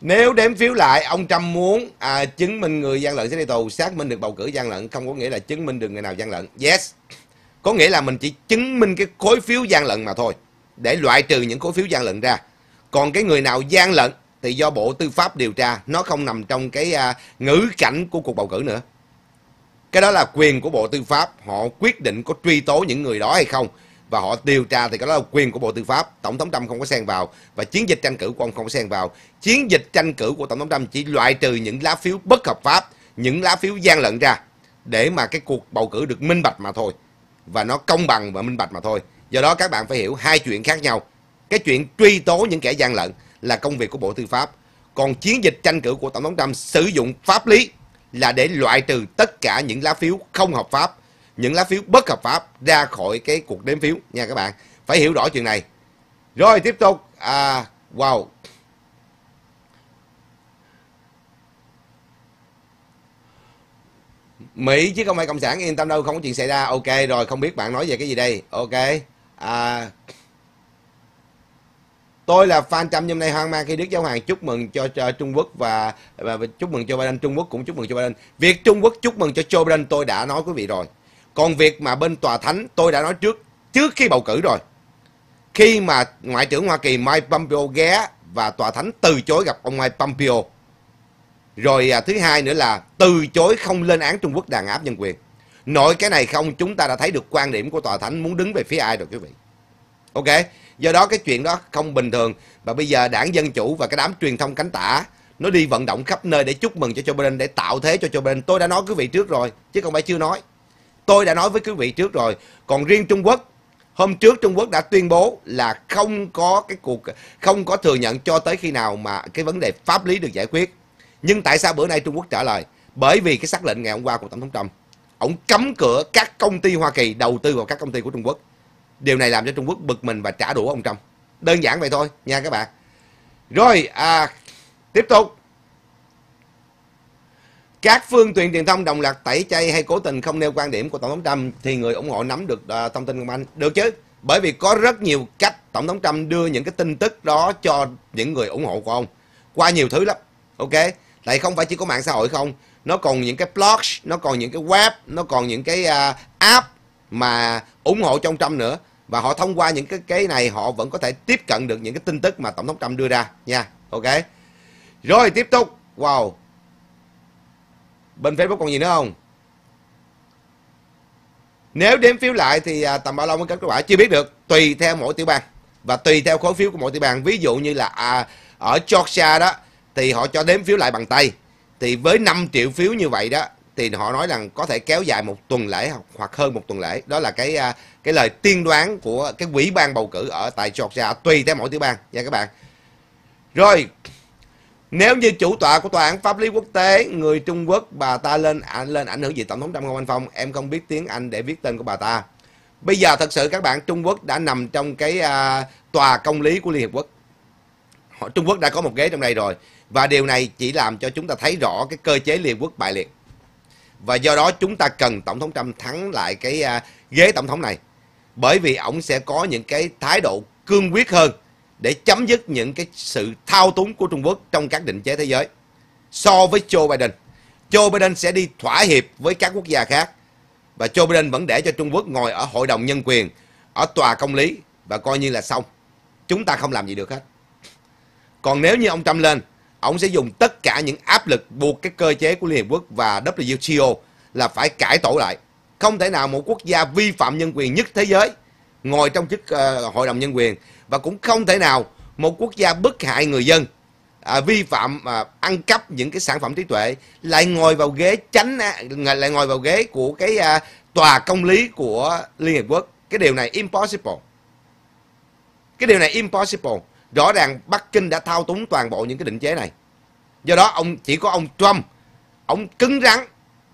Nếu đếm phiếu lại, ông Trump muốn à, chứng minh người gian lận sẽ đi tù, xác minh được bầu cử gian lận, không có nghĩa là chứng minh được người nào gian lận. Yes, có nghĩa là mình chỉ chứng minh cái khối phiếu gian lận mà thôi, để loại trừ những khối phiếu gian lận ra. Còn cái người nào gian lận thì do Bộ Tư pháp điều tra, nó không nằm trong cái à, ngữ cảnh của cuộc bầu cử nữa. Cái đó là quyền của Bộ Tư pháp, họ quyết định có truy tố những người đó hay không và họ điều tra thì cái đó là quyền của Bộ Tư pháp. Tổng thống Trump không có xen vào và chiến dịch tranh cử của ông không có xen vào. Chiến dịch tranh cử của Tổng thống Trump chỉ loại trừ những lá phiếu bất hợp pháp, những lá phiếu gian lận ra để mà cái cuộc bầu cử được minh bạch mà thôi và nó công bằng và minh bạch mà thôi. Do đó các bạn phải hiểu hai chuyện khác nhau. Cái chuyện truy tố những kẻ gian lận là công việc của Bộ Tư pháp. Còn chiến dịch tranh cử của Tổng thống Trump sử dụng pháp lý là để loại trừ tất cả những lá phiếu không hợp pháp những lá phiếu bất hợp pháp ra khỏi cái cuộc đếm phiếu nha các bạn phải hiểu rõ chuyện này rồi tiếp tục à wow Mỹ chứ không phải cộng sản yên tâm đâu không có chuyện xảy ra ok rồi không biết bạn nói về cái gì đây ok à, tôi là fan trăm hôm nay hoang mang khi Đức Giáo Hoàng chúc mừng cho, cho Trung Quốc và, và chúc mừng cho Biden Trung Quốc cũng chúc mừng cho Biden việc Trung Quốc chúc mừng cho Joe Biden tôi đã nói quý vị rồi còn việc mà bên tòa thánh tôi đã nói trước, trước khi bầu cử rồi. Khi mà Ngoại trưởng Hoa Kỳ Mike Pompeo ghé và tòa thánh từ chối gặp ông Mike Pompeo. Rồi à, thứ hai nữa là từ chối không lên án Trung Quốc đàn áp nhân quyền. Nội cái này không chúng ta đã thấy được quan điểm của tòa thánh muốn đứng về phía ai rồi quý vị. Ok, do đó cái chuyện đó không bình thường và bây giờ đảng Dân Chủ và cái đám truyền thông cánh tả nó đi vận động khắp nơi để chúc mừng cho Joe Biden để tạo thế cho Joe Biden. Tôi đã nói quý vị trước rồi chứ không phải chưa nói. Tôi đã nói với quý vị trước rồi. Còn riêng Trung Quốc, hôm trước Trung Quốc đã tuyên bố là không có cái cuộc không có thừa nhận cho tới khi nào mà cái vấn đề pháp lý được giải quyết. Nhưng tại sao bữa nay Trung Quốc trả lời? Bởi vì cái xác lệnh ngày hôm qua của Tổng thống Trump, ông cấm cửa các công ty Hoa Kỳ đầu tư vào các công ty của Trung Quốc. Điều này làm cho Trung Quốc bực mình và trả đũa ông Trump. Đơn giản vậy thôi nha các bạn. Rồi, à, tiếp tục các phương tiện truyền thông đồng loạt tẩy chay hay cố tình không nêu quan điểm của tổng thống Trump thì người ủng hộ nắm được à, thông tin của anh được chứ bởi vì có rất nhiều cách tổng thống Trump đưa những cái tin tức đó cho những người ủng hộ của ông qua nhiều thứ lắm ok tại không phải chỉ có mạng xã hội không nó còn những cái blog nó còn những cái web nó còn những cái uh, app mà ủng hộ trong Trump nữa và họ thông qua những cái cái này họ vẫn có thể tiếp cận được những cái tin tức mà tổng thống Trump đưa ra nha ok rồi tiếp tục wow bên facebook còn gì nữa không nếu đếm phiếu lại thì à, tầm bao lâu mới kết quả chưa biết được tùy theo mỗi tiểu bang và tùy theo khối phiếu của mỗi tiểu bang ví dụ như là à, ở Georgia đó thì họ cho đếm phiếu lại bằng tay thì với 5 triệu phiếu như vậy đó thì họ nói rằng có thể kéo dài một tuần lễ hoặc hơn một tuần lễ đó là cái à, cái lời tiên đoán của cái quỹ ban bầu cử ở tại Georgia tùy theo mỗi tiểu bang nha các bạn rồi nếu như chủ tọa của tòa án pháp lý quốc tế người Trung Quốc bà ta lên ảnh à, lên ảnh hưởng gì tổng thống Trump không anh Phong? Em không biết tiếng Anh để viết tên của bà ta. Bây giờ thật sự các bạn Trung Quốc đã nằm trong cái à, tòa công lý của Liên Hiệp Quốc. Trung Quốc đã có một ghế trong đây rồi và điều này chỉ làm cho chúng ta thấy rõ cái cơ chế Liên Hiệp Quốc bại liệt. Và do đó chúng ta cần tổng thống Trump thắng lại cái à, ghế tổng thống này bởi vì ổng sẽ có những cái thái độ cương quyết hơn để chấm dứt những cái sự thao túng của Trung Quốc trong các định chế thế giới. So với Joe Biden, Joe Biden sẽ đi thỏa hiệp với các quốc gia khác và Joe Biden vẫn để cho Trung Quốc ngồi ở Hội đồng Nhân quyền, ở tòa công lý và coi như là xong. Chúng ta không làm gì được hết. Còn nếu như ông Trump lên, ông sẽ dùng tất cả những áp lực buộc cái cơ chế của Liên Hiệp Quốc và WTO là phải cải tổ lại. Không thể nào một quốc gia vi phạm nhân quyền nhất thế giới ngồi trong chức uh, Hội đồng Nhân quyền và cũng không thể nào một quốc gia bức hại người dân à, vi phạm à, ăn cắp những cái sản phẩm trí tuệ lại ngồi vào ghế tránh lại ngồi vào ghế của cái à, tòa công lý của Liên Hiệp Quốc cái điều này impossible cái điều này impossible rõ ràng Bắc Kinh đã thao túng toàn bộ những cái định chế này do đó ông chỉ có ông Trump ông cứng rắn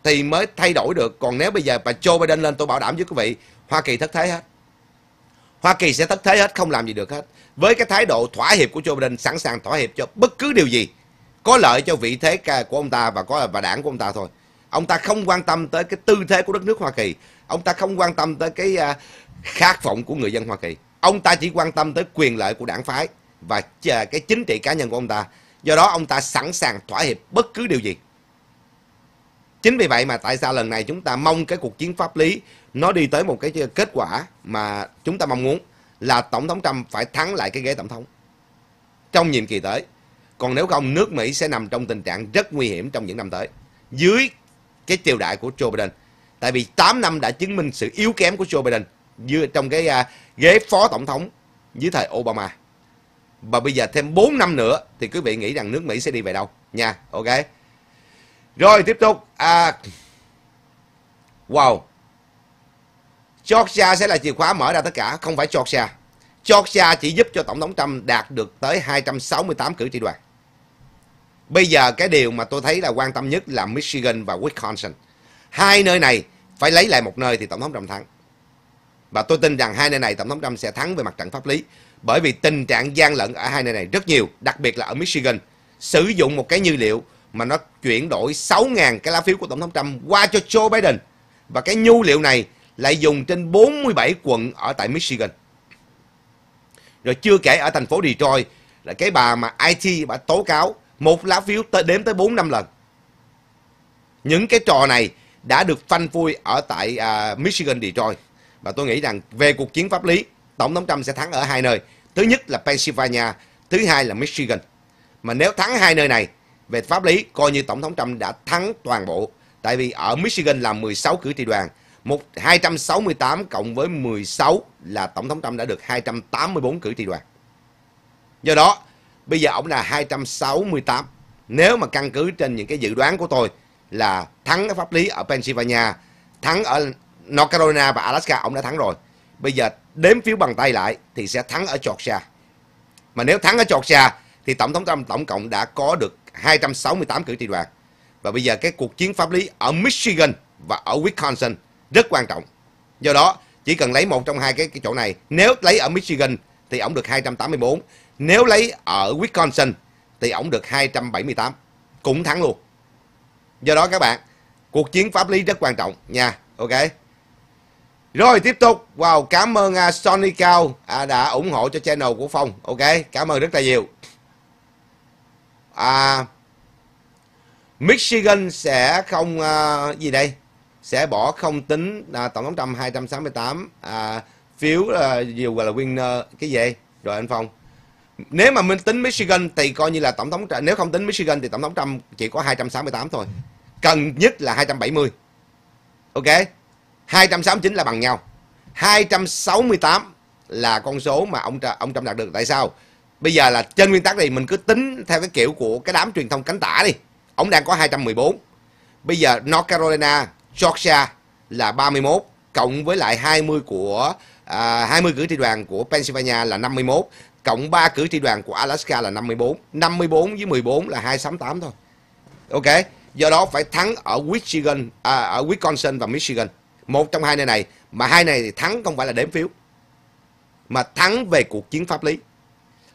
thì mới thay đổi được còn nếu bây giờ bà Joe Biden lên tôi bảo đảm với quý vị Hoa Kỳ thất thế hết Hoa Kỳ sẽ thất thế hết, không làm gì được hết. Với cái thái độ thỏa hiệp của Joe Biden, sẵn sàng thỏa hiệp cho bất cứ điều gì có lợi cho vị thế của ông ta và có và đảng của ông ta thôi. Ông ta không quan tâm tới cái tư thế của đất nước Hoa Kỳ, ông ta không quan tâm tới cái à, khát vọng của người dân Hoa Kỳ. Ông ta chỉ quan tâm tới quyền lợi của đảng phái và à, cái chính trị cá nhân của ông ta. Do đó ông ta sẵn sàng thỏa hiệp bất cứ điều gì. Chính vì vậy mà tại sao lần này chúng ta mong cái cuộc chiến pháp lý nó đi tới một cái kết quả mà chúng ta mong muốn là tổng thống Trump phải thắng lại cái ghế tổng thống trong nhiệm kỳ tới. Còn nếu không nước Mỹ sẽ nằm trong tình trạng rất nguy hiểm trong những năm tới dưới cái triều đại của Joe Biden. Tại vì 8 năm đã chứng minh sự yếu kém của Joe Biden dưới trong cái uh, ghế phó tổng thống dưới thời Obama. Và bây giờ thêm 4 năm nữa thì quý vị nghĩ rằng nước Mỹ sẽ đi về đâu nha. Ok. Rồi tiếp tục à wow Georgia sẽ là chìa khóa mở ra tất cả, không phải Georgia. Georgia chỉ giúp cho Tổng thống Trump đạt được tới 268 cử tri đoàn. Bây giờ cái điều mà tôi thấy là quan tâm nhất là Michigan và Wisconsin. Hai nơi này phải lấy lại một nơi thì Tổng thống Trump thắng. Và tôi tin rằng hai nơi này Tổng thống Trump sẽ thắng về mặt trận pháp lý. Bởi vì tình trạng gian lận ở hai nơi này rất nhiều, đặc biệt là ở Michigan. Sử dụng một cái như liệu mà nó chuyển đổi 6.000 cái lá phiếu của Tổng thống Trump qua cho Joe Biden. Và cái nhu liệu này lại dùng trên 47 quận ở tại Michigan. Rồi chưa kể ở thành phố Detroit là cái bà mà IT bà tố cáo một lá phiếu tới đếm tới 4 năm lần. Những cái trò này đã được phanh phui ở tại uh, Michigan Detroit và tôi nghĩ rằng về cuộc chiến pháp lý tổng thống Trump sẽ thắng ở hai nơi. Thứ nhất là Pennsylvania, thứ hai là Michigan. Mà nếu thắng hai nơi này về pháp lý coi như tổng thống Trump đã thắng toàn bộ tại vì ở Michigan là 16 cử tri đoàn một 268 cộng với 16 là tổng thống Trump đã được 284 cử tri đoàn. Do đó, bây giờ ông là 268. Nếu mà căn cứ trên những cái dự đoán của tôi là thắng cái pháp lý ở Pennsylvania, thắng ở North Carolina và Alaska, ông đã thắng rồi. Bây giờ đếm phiếu bằng tay lại thì sẽ thắng ở Georgia. Mà nếu thắng ở Georgia thì tổng thống Trump tổng cộng đã có được 268 cử tri đoàn. Và bây giờ cái cuộc chiến pháp lý ở Michigan và ở Wisconsin rất quan trọng. Do đó, chỉ cần lấy một trong hai cái, cái chỗ này, nếu lấy ở Michigan thì ổng được 284, nếu lấy ở Wisconsin thì ổng được 278, cũng thắng luôn. Do đó các bạn, cuộc chiến pháp lý rất quan trọng nha, ok. Rồi tiếp tục, wow, cảm ơn uh, Sony Cao à, đã ủng hộ cho channel của Phong, ok, cảm ơn rất là nhiều. À, Michigan sẽ không uh, gì đây sẽ bỏ không tính à, tổng thống Trump 268 à, phiếu là dù gọi là winner cái gì rồi anh Phong nếu mà mình tính Michigan thì coi như là tổng thống nếu không tính Michigan thì tổng thống trăm chỉ có 268 thôi cần nhất là 270 ok 269 là bằng nhau 268 là con số mà ông ông Trump đạt được tại sao bây giờ là trên nguyên tắc này mình cứ tính theo cái kiểu của cái đám truyền thông cánh tả đi ông đang có 214 bây giờ North Carolina Georgia là 31 cộng với lại 20 của à, 20 cử tri đoàn của Pennsylvania là 51 cộng 3 cử tri đoàn của Alaska là 54 54 với 14 là 268 thôi ok do đó phải thắng ở Michigan à, ở Wisconsin và Michigan một trong hai nơi này mà hai này thì thắng không phải là đếm phiếu mà thắng về cuộc chiến pháp lý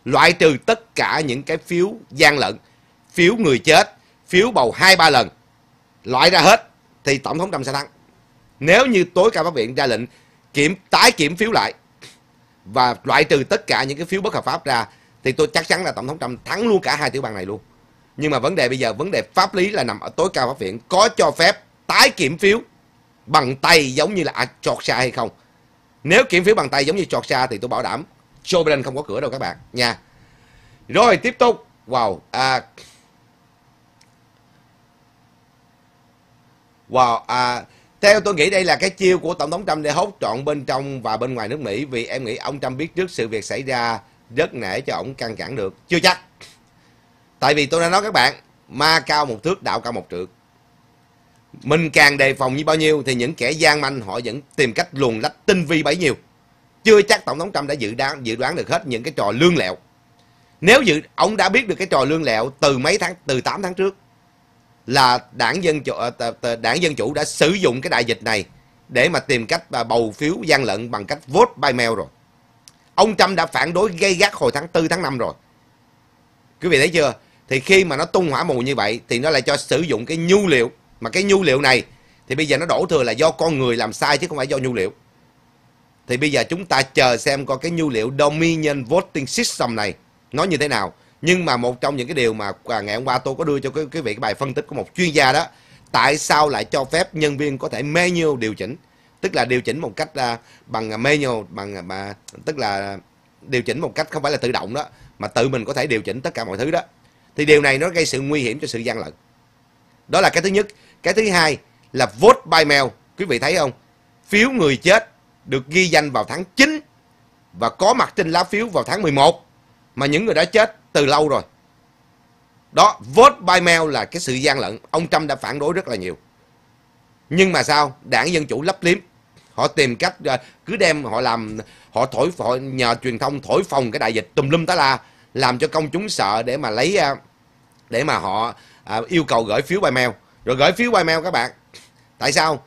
loại trừ tất cả những cái phiếu gian lận phiếu người chết phiếu bầu hai ba lần loại ra hết thì tổng thống Trump sẽ thắng. Nếu như tối cao pháp viện ra lệnh kiểm tái kiểm phiếu lại và loại trừ tất cả những cái phiếu bất hợp pháp ra thì tôi chắc chắn là tổng thống Trump thắng luôn cả hai tiểu bang này luôn. Nhưng mà vấn đề bây giờ vấn đề pháp lý là nằm ở tối cao pháp viện có cho phép tái kiểm phiếu bằng tay giống như là chọt Georgia hay không. Nếu kiểm phiếu bằng tay giống như chọt Georgia thì tôi bảo đảm Joe Biden không có cửa đâu các bạn nha. Rồi tiếp tục. Wow. À, Wow, à, theo tôi nghĩ đây là cái chiêu của Tổng thống Trump để hốt trọn bên trong và bên ngoài nước Mỹ vì em nghĩ ông Trump biết trước sự việc xảy ra rất nể cho ông căng cản được. Chưa chắc. Tại vì tôi đã nói các bạn, ma cao một thước đạo cao một trượng. Mình càng đề phòng như bao nhiêu thì những kẻ gian manh họ vẫn tìm cách luồn lách tinh vi bấy nhiêu. Chưa chắc Tổng thống Trump đã dự đoán, dự đoán được hết những cái trò lương lẹo. Nếu dự ông đã biết được cái trò lương lẹo từ mấy tháng từ 8 tháng trước là đảng dân chủ ờ, đảng dân chủ đã sử dụng cái đại dịch này để mà tìm cách à, bầu phiếu gian lận bằng cách vote by mail rồi ông trump đã phản đối gây gắt hồi tháng 4, tháng 5 rồi quý vị thấy chưa thì khi mà nó tung hỏa mù như vậy thì nó lại cho sử dụng cái nhu liệu mà cái nhu liệu này thì bây giờ nó đổ thừa là do con người làm sai chứ không phải do nhu liệu thì bây giờ chúng ta chờ xem coi cái nhu liệu Dominion Voting System này nó như thế nào nhưng mà một trong những cái điều mà à, ngày hôm qua tôi có đưa cho cái cái vị cái bài phân tích của một chuyên gia đó tại sao lại cho phép nhân viên có thể manual điều chỉnh tức là điều chỉnh một cách uh, bằng manual bằng à, mà tức là điều chỉnh một cách không phải là tự động đó mà tự mình có thể điều chỉnh tất cả mọi thứ đó thì điều này nó gây sự nguy hiểm cho sự gian lận đó là cái thứ nhất cái thứ hai là vote by mail quý vị thấy không phiếu người chết được ghi danh vào tháng 9 và có mặt trên lá phiếu vào tháng 11 mà những người đã chết từ lâu rồi. Đó, vote by mail là cái sự gian lận. Ông Trump đã phản đối rất là nhiều. Nhưng mà sao? Đảng Dân Chủ lấp liếm. Họ tìm cách à, cứ đem họ làm họ thổi họ nhờ truyền thông thổi phồng cái đại dịch tùm lum tá la làm cho công chúng sợ để mà lấy à, để mà họ à, yêu cầu gửi phiếu by mail rồi gửi phiếu by mail các bạn tại sao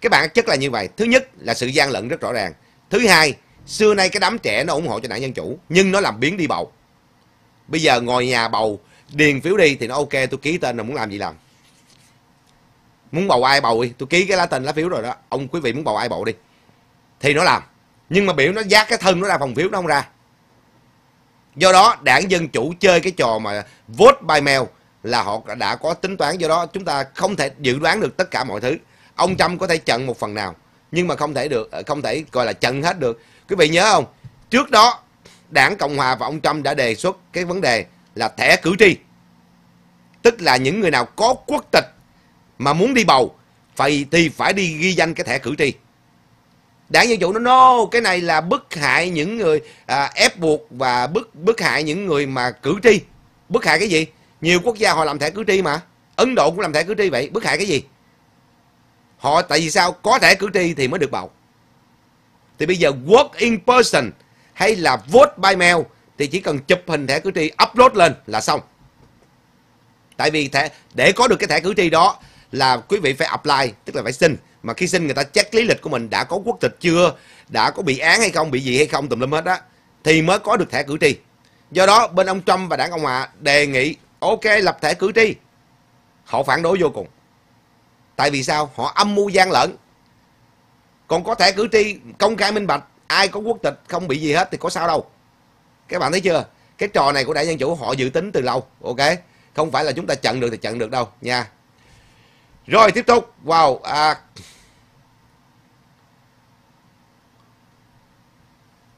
cái bản chất là như vậy thứ nhất là sự gian lận rất rõ ràng thứ hai xưa nay cái đám trẻ nó ủng hộ cho đảng dân chủ nhưng nó làm biến đi bầu bây giờ ngồi nhà bầu điền phiếu đi thì nó ok tôi ký tên rồi muốn làm gì làm muốn bầu ai bầu đi tôi ký cái lá tên lá phiếu rồi đó ông quý vị muốn bầu ai bầu đi thì nó làm nhưng mà biểu nó giác cái thân nó ra phòng phiếu nó không ra do đó đảng dân chủ chơi cái trò mà vote by mail là họ đã có tính toán do đó chúng ta không thể dự đoán được tất cả mọi thứ ông trump có thể chặn một phần nào nhưng mà không thể được không thể gọi là chặn hết được quý vị nhớ không trước đó đảng Cộng Hòa và ông Trump đã đề xuất cái vấn đề là thẻ cử tri. Tức là những người nào có quốc tịch mà muốn đi bầu phải thì phải đi ghi danh cái thẻ cử tri. Đảng Dân Chủ nó no, cái này là bức hại những người à, ép buộc và bức bức hại những người mà cử tri. Bức hại cái gì? Nhiều quốc gia họ làm thẻ cử tri mà. Ấn Độ cũng làm thẻ cử tri vậy, bức hại cái gì? Họ tại vì sao có thẻ cử tri thì mới được bầu. Thì bây giờ work in person hay là vote by mail thì chỉ cần chụp hình thẻ cử tri upload lên là xong. Tại vì thẻ để có được cái thẻ cử tri đó là quý vị phải apply, tức là phải xin. Mà khi xin người ta check lý lịch của mình đã có quốc tịch chưa, đã có bị án hay không, bị gì hay không tùm lum hết á thì mới có được thẻ cử tri. Do đó bên ông Trump và đảng Cộng hòa đề nghị ok lập thẻ cử tri. Họ phản đối vô cùng. Tại vì sao? Họ âm mưu gian lận. Còn có thẻ cử tri công khai minh bạch ai có quốc tịch không bị gì hết thì có sao đâu các bạn thấy chưa cái trò này của đại dân chủ họ dự tính từ lâu ok không phải là chúng ta chặn được thì chặn được đâu nha rồi tiếp tục wow à,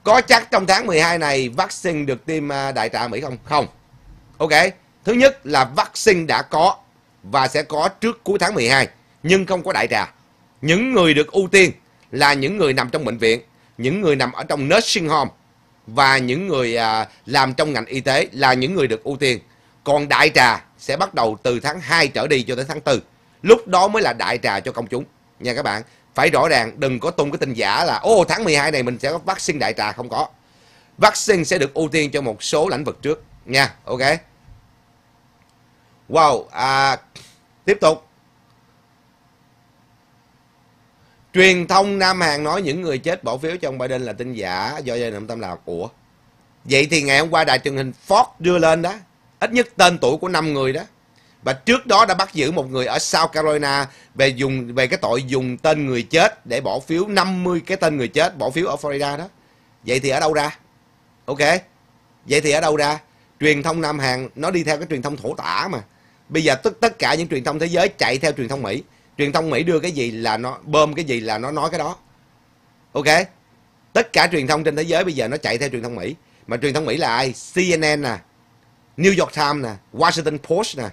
có chắc trong tháng 12 này vaccine được tiêm à, đại trà Mỹ không không ok thứ nhất là vaccine đã có và sẽ có trước cuối tháng 12 nhưng không có đại trà những người được ưu tiên là những người nằm trong bệnh viện những người nằm ở trong nursing home và những người à, làm trong ngành y tế là những người được ưu tiên. Còn đại trà sẽ bắt đầu từ tháng 2 trở đi cho tới tháng 4. Lúc đó mới là đại trà cho công chúng nha các bạn. Phải rõ ràng đừng có tung cái tin giả là ô tháng 12 này mình sẽ có vaccine đại trà không có. Vaccine sẽ được ưu tiên cho một số lĩnh vực trước nha. Ok. Wow, à, tiếp tục truyền thông Nam Hàn nói những người chết bỏ phiếu cho ông Biden là tin giả do gia đình tâm là của. Vậy thì ngày hôm qua đài truyền hình Fox đưa lên đó, ít nhất tên tuổi của 5 người đó. Và trước đó đã bắt giữ một người ở South Carolina về dùng về cái tội dùng tên người chết để bỏ phiếu 50 cái tên người chết bỏ phiếu ở Florida đó. Vậy thì ở đâu ra? Ok. Vậy thì ở đâu ra? Truyền thông Nam Hàn nó đi theo cái truyền thông thổ tả mà. Bây giờ tất tất cả những truyền thông thế giới chạy theo truyền thông Mỹ truyền thông mỹ đưa cái gì là nó bơm cái gì là nó nói cái đó ok tất cả truyền thông trên thế giới bây giờ nó chạy theo truyền thông mỹ mà truyền thông mỹ là ai cnn nè new york times nè washington post nè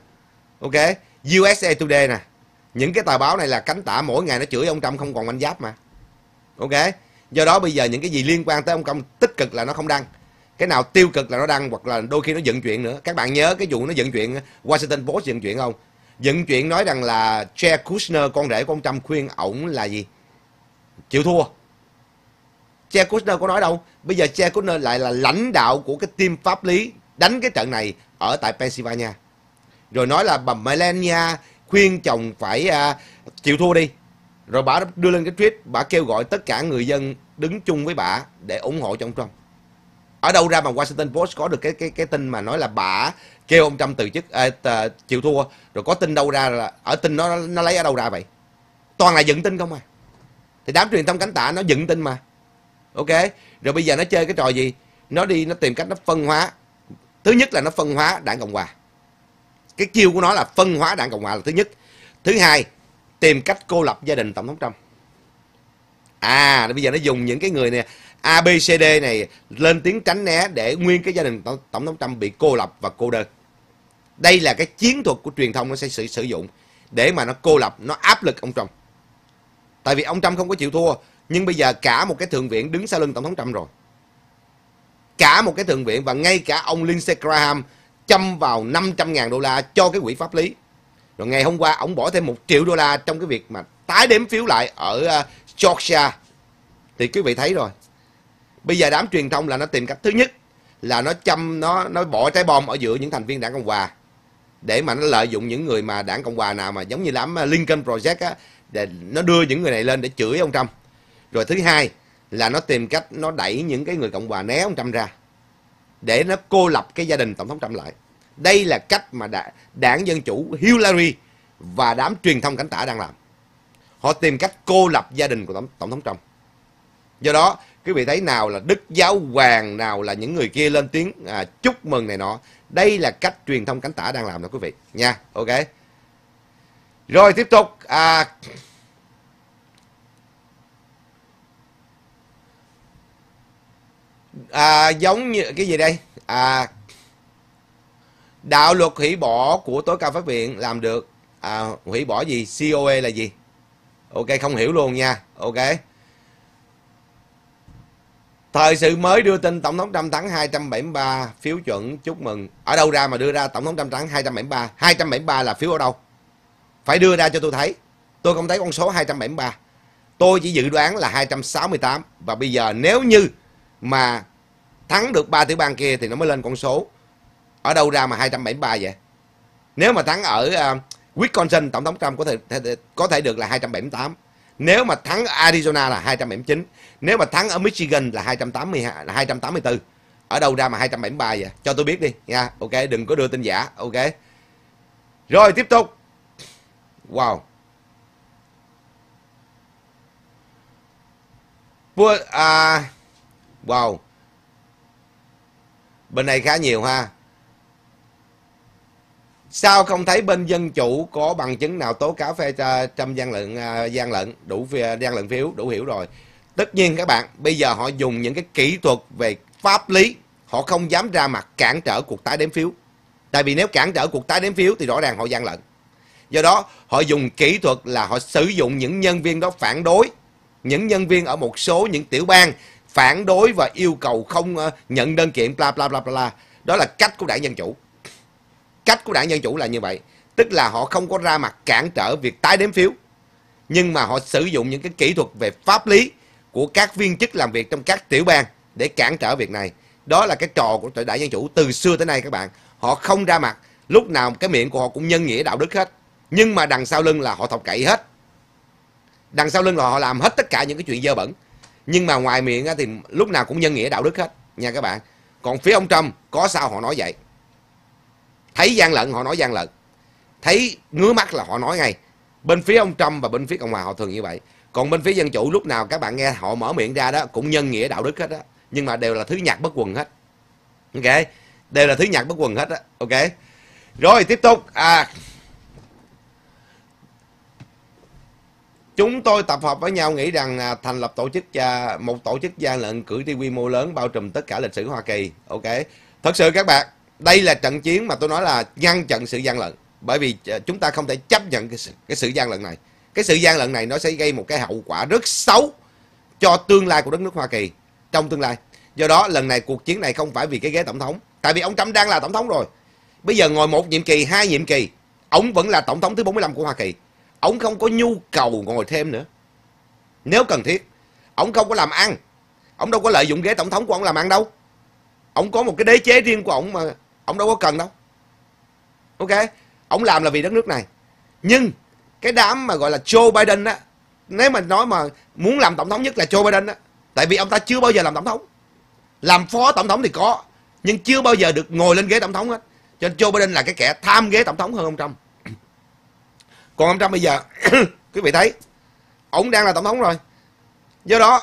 ok usa today nè những cái tờ báo này là cánh tả mỗi ngày nó chửi ông trump không còn manh giáp mà ok do đó bây giờ những cái gì liên quan tới ông trump tích cực là nó không đăng cái nào tiêu cực là nó đăng hoặc là đôi khi nó dựng chuyện nữa các bạn nhớ cái vụ nó dựng chuyện washington post dựng chuyện không Dựng chuyện nói rằng là Jared Kushner, con rể của ông Trump khuyên ổng là gì? Chịu thua. Jared Kushner có nói đâu. Bây giờ Jared Kushner lại là lãnh đạo của cái team pháp lý đánh cái trận này ở tại Pennsylvania. Rồi nói là bà Melania khuyên chồng phải à, chịu thua đi. Rồi bà đưa lên cái tweet, bà kêu gọi tất cả người dân đứng chung với bà để ủng hộ cho ông Trump. Ở đâu ra mà Washington Post có được cái cái cái tin mà nói là bà kêu ông Trump từ chức à, à, chịu thua rồi có tin đâu ra là ở à, tin nó nó lấy ở đâu ra vậy toàn là dựng tin không à thì đám truyền thông cánh tả nó dựng tin mà ok rồi bây giờ nó chơi cái trò gì nó đi nó tìm cách nó phân hóa thứ nhất là nó phân hóa đảng cộng hòa cái chiêu của nó là phân hóa đảng cộng hòa là thứ nhất thứ hai tìm cách cô lập gia đình tổng thống trump à bây giờ nó dùng những cái người này ABCD này lên tiếng tránh né để nguyên cái gia đình tổng, tổng thống Trump bị cô lập và cô đơn. Đây là cái chiến thuật của truyền thông nó sẽ sử, sử dụng để mà nó cô lập, nó áp lực ông Trump. Tại vì ông Trump không có chịu thua, nhưng bây giờ cả một cái thượng viện đứng sau lưng tổng thống Trump rồi. Cả một cái thượng viện và ngay cả ông Lindsey Graham châm vào 500.000 đô la cho cái quỹ pháp lý. Rồi ngày hôm qua ông bỏ thêm một triệu đô la trong cái việc mà tái đếm phiếu lại ở à, Georgia. Thì quý vị thấy rồi, bây giờ đám truyền thông là nó tìm cách thứ nhất là nó châm nó nó bỏ trái bom ở giữa những thành viên đảng cộng hòa để mà nó lợi dụng những người mà đảng cộng hòa nào mà giống như lắm ờ, lincoln project á để nó đưa những người này lên để chửi ông trump rồi thứ hai là nó tìm cách nó đẩy những cái người cộng hòa né ông trump ra để nó cô lập cái gia đình tổng thống trump lại đây là cách mà đảng dân chủ hillary và đám truyền thông cánh tả đang làm họ tìm cách cô lập gia đình của tổng, tổng thống trump do đó quý vị thấy nào là đức giáo hoàng nào là những người kia lên tiếng à, chúc mừng này nọ đây là cách truyền thông cánh tả đang làm đó quý vị nha ok rồi tiếp tục à, à, giống như cái gì đây à, đạo luật hủy bỏ của tối cao pháp viện làm được à, hủy bỏ gì coe là gì ok không hiểu luôn nha ok Thời sự mới đưa tin Tổng thống Trump thắng 273 phiếu chuẩn, chúc mừng. Ở đâu ra mà đưa ra Tổng thống Trump thắng 273? 273 là phiếu ở đâu? Phải đưa ra cho tôi thấy. Tôi không thấy con số 273. Tôi chỉ dự đoán là 268. Và bây giờ nếu như mà thắng được ba tiểu bang kia thì nó mới lên con số. Ở đâu ra mà 273 vậy? Nếu mà thắng ở uh, Wisconsin, Tổng thống Trump có thể, thể, có thể được là 278. Nếu mà thắng Arizona là 279, nếu mà thắng ở Michigan là 280 là 284. Ở đâu ra mà 273 vậy? Cho tôi biết đi nha. Ok, đừng có đưa tin giả. Ok. Rồi tiếp tục. Wow. Pua, à, wow. Bên này khá nhiều ha sao không thấy bên dân chủ có bằng chứng nào tố cáo phe à, Trump gian lận à, gian lận đủ gian lận phiếu đủ hiểu rồi tất nhiên các bạn bây giờ họ dùng những cái kỹ thuật về pháp lý họ không dám ra mặt cản trở cuộc tái đếm phiếu tại vì nếu cản trở cuộc tái đếm phiếu thì rõ ràng họ gian lận do đó họ dùng kỹ thuật là họ sử dụng những nhân viên đó phản đối những nhân viên ở một số những tiểu bang phản đối và yêu cầu không à, nhận đơn kiện bla bla bla bla đó là cách của đảng dân chủ cách của đảng Dân Chủ là như vậy. Tức là họ không có ra mặt cản trở việc tái đếm phiếu. Nhưng mà họ sử dụng những cái kỹ thuật về pháp lý của các viên chức làm việc trong các tiểu bang để cản trở việc này. Đó là cái trò của tội đảng Dân Chủ từ xưa tới nay các bạn. Họ không ra mặt, lúc nào cái miệng của họ cũng nhân nghĩa đạo đức hết. Nhưng mà đằng sau lưng là họ thọc cậy hết. Đằng sau lưng là họ làm hết tất cả những cái chuyện dơ bẩn. Nhưng mà ngoài miệng thì lúc nào cũng nhân nghĩa đạo đức hết nha các bạn. Còn phía ông Trump có sao họ nói vậy thấy gian lận họ nói gian lận thấy ngứa mắt là họ nói ngay bên phía ông trump và bên phía cộng hòa họ thường như vậy còn bên phía dân chủ lúc nào các bạn nghe họ mở miệng ra đó cũng nhân nghĩa đạo đức hết á nhưng mà đều là thứ nhạc bất quần hết ok đều là thứ nhạc bất quần hết á ok rồi tiếp tục à Chúng tôi tập hợp với nhau nghĩ rằng à, thành lập tổ chức à, một tổ chức gian lận cử tri quy mô lớn bao trùm tất cả lịch sử Hoa Kỳ. Ok. Thật sự các bạn, đây là trận chiến mà tôi nói là ngăn chặn sự gian lận bởi vì ờ, chúng ta không thể chấp nhận cái sự, cái sự gian lận này cái sự gian lận này nó sẽ gây một cái hậu quả rất xấu cho tương lai của đất nước Hoa Kỳ trong tương lai do đó lần này cuộc chiến này không phải vì cái ghế tổng thống tại vì ông Trump đang là tổng thống rồi bây giờ ngồi một nhiệm kỳ hai nhiệm kỳ ông vẫn là tổng thống thứ 45 của Hoa Kỳ ông không có nhu cầu ngồi thêm nữa nếu cần thiết ông không có làm ăn ông đâu có lợi dụng ghế tổng thống của ông làm ăn đâu ông có một cái đế chế riêng của ông mà ông đâu có cần đâu ok ông làm là vì đất nước này nhưng cái đám mà gọi là Joe Biden á nếu mà nói mà muốn làm tổng thống nhất là Joe Biden á tại vì ông ta chưa bao giờ làm tổng thống làm phó tổng thống thì có nhưng chưa bao giờ được ngồi lên ghế tổng thống hết cho nên Joe Biden là cái kẻ tham ghế tổng thống hơn ông Trump (clears throat) còn ông Trump bây giờ (clears throat) quý vị thấy ông đang là tổng thống rồi do đó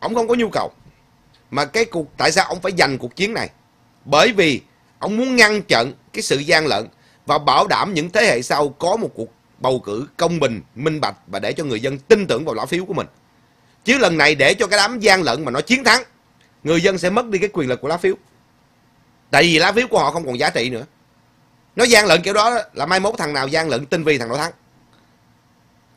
ông không có nhu cầu mà cái cuộc tại sao ông phải giành cuộc chiến này bởi vì Ông muốn ngăn chặn cái sự gian lận và bảo đảm những thế hệ sau có một cuộc bầu cử công bình, minh bạch và để cho người dân tin tưởng vào lá phiếu của mình. Chứ lần này để cho cái đám gian lận mà nó chiến thắng, người dân sẽ mất đi cái quyền lực của lá phiếu. Tại vì lá phiếu của họ không còn giá trị nữa. Nó gian lận kiểu đó là mai mốt thằng nào gian lận tinh vi thằng đó thắng.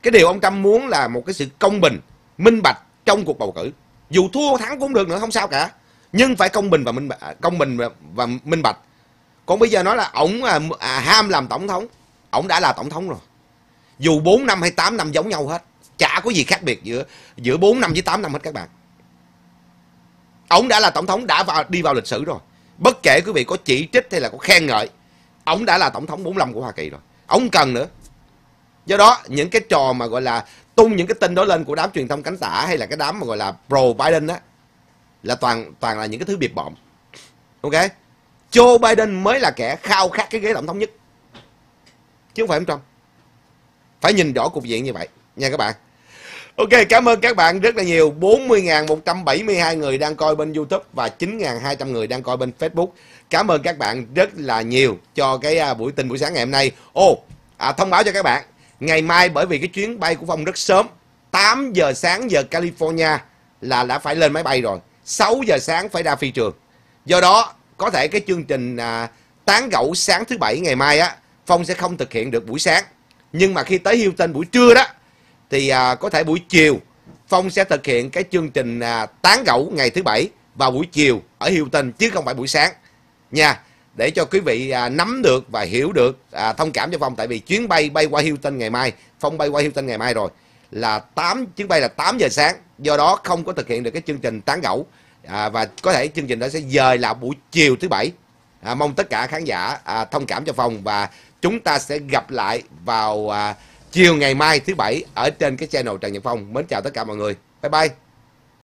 Cái điều ông Trump muốn là một cái sự công bình, minh bạch trong cuộc bầu cử. Dù thua thắng cũng được nữa không sao cả, nhưng phải công bình và minh bạch, công bình và, và minh bạch còn bây giờ nói là ổng à, à, ham làm tổng thống ổng đã là tổng thống rồi dù 4 năm hay 8 năm giống nhau hết chả có gì khác biệt giữa giữa 4 năm với 8 năm hết các bạn ổng đã là tổng thống đã vào đi vào lịch sử rồi bất kể quý vị có chỉ trích hay là có khen ngợi ổng đã là tổng thống 45 của Hoa Kỳ rồi ổng cần nữa do đó những cái trò mà gọi là tung những cái tin đó lên của đám truyền thông cánh tả hay là cái đám mà gọi là pro Biden á là toàn toàn là những cái thứ biệt bọm ok Joe Biden mới là kẻ khao khát cái ghế tổng thống nhất. Chứ không phải ông Trump. Phải nhìn rõ cục diện như vậy nha các bạn. Ok, cảm ơn các bạn rất là nhiều. 40.172 người đang coi bên YouTube và 9.200 người đang coi bên Facebook. Cảm ơn các bạn rất là nhiều cho cái à, buổi tin buổi sáng ngày hôm nay. Ô, oh, à, thông báo cho các bạn, ngày mai bởi vì cái chuyến bay của Phong rất sớm, 8 giờ sáng giờ California là đã phải lên máy bay rồi, 6 giờ sáng phải ra phi trường. Do đó, có thể cái chương trình à, tán gẫu sáng thứ bảy ngày mai á phong sẽ không thực hiện được buổi sáng nhưng mà khi tới Hilton buổi trưa đó thì à, có thể buổi chiều phong sẽ thực hiện cái chương trình à, tán gẫu ngày thứ bảy vào buổi chiều ở Hilton chứ không phải buổi sáng nha để cho quý vị à, nắm được và hiểu được à, thông cảm cho phong tại vì chuyến bay bay qua Hilton ngày mai phong bay qua Hilton ngày mai rồi là 8 chuyến bay là 8 giờ sáng do đó không có thực hiện được cái chương trình tán gẫu à, và có thể chương trình đó sẽ dời là buổi chiều thứ bảy à, mong tất cả khán giả à, thông cảm cho phòng và chúng ta sẽ gặp lại vào à, chiều ngày mai thứ bảy ở trên cái channel Trần Nhật Phong mến chào tất cả mọi người bye bye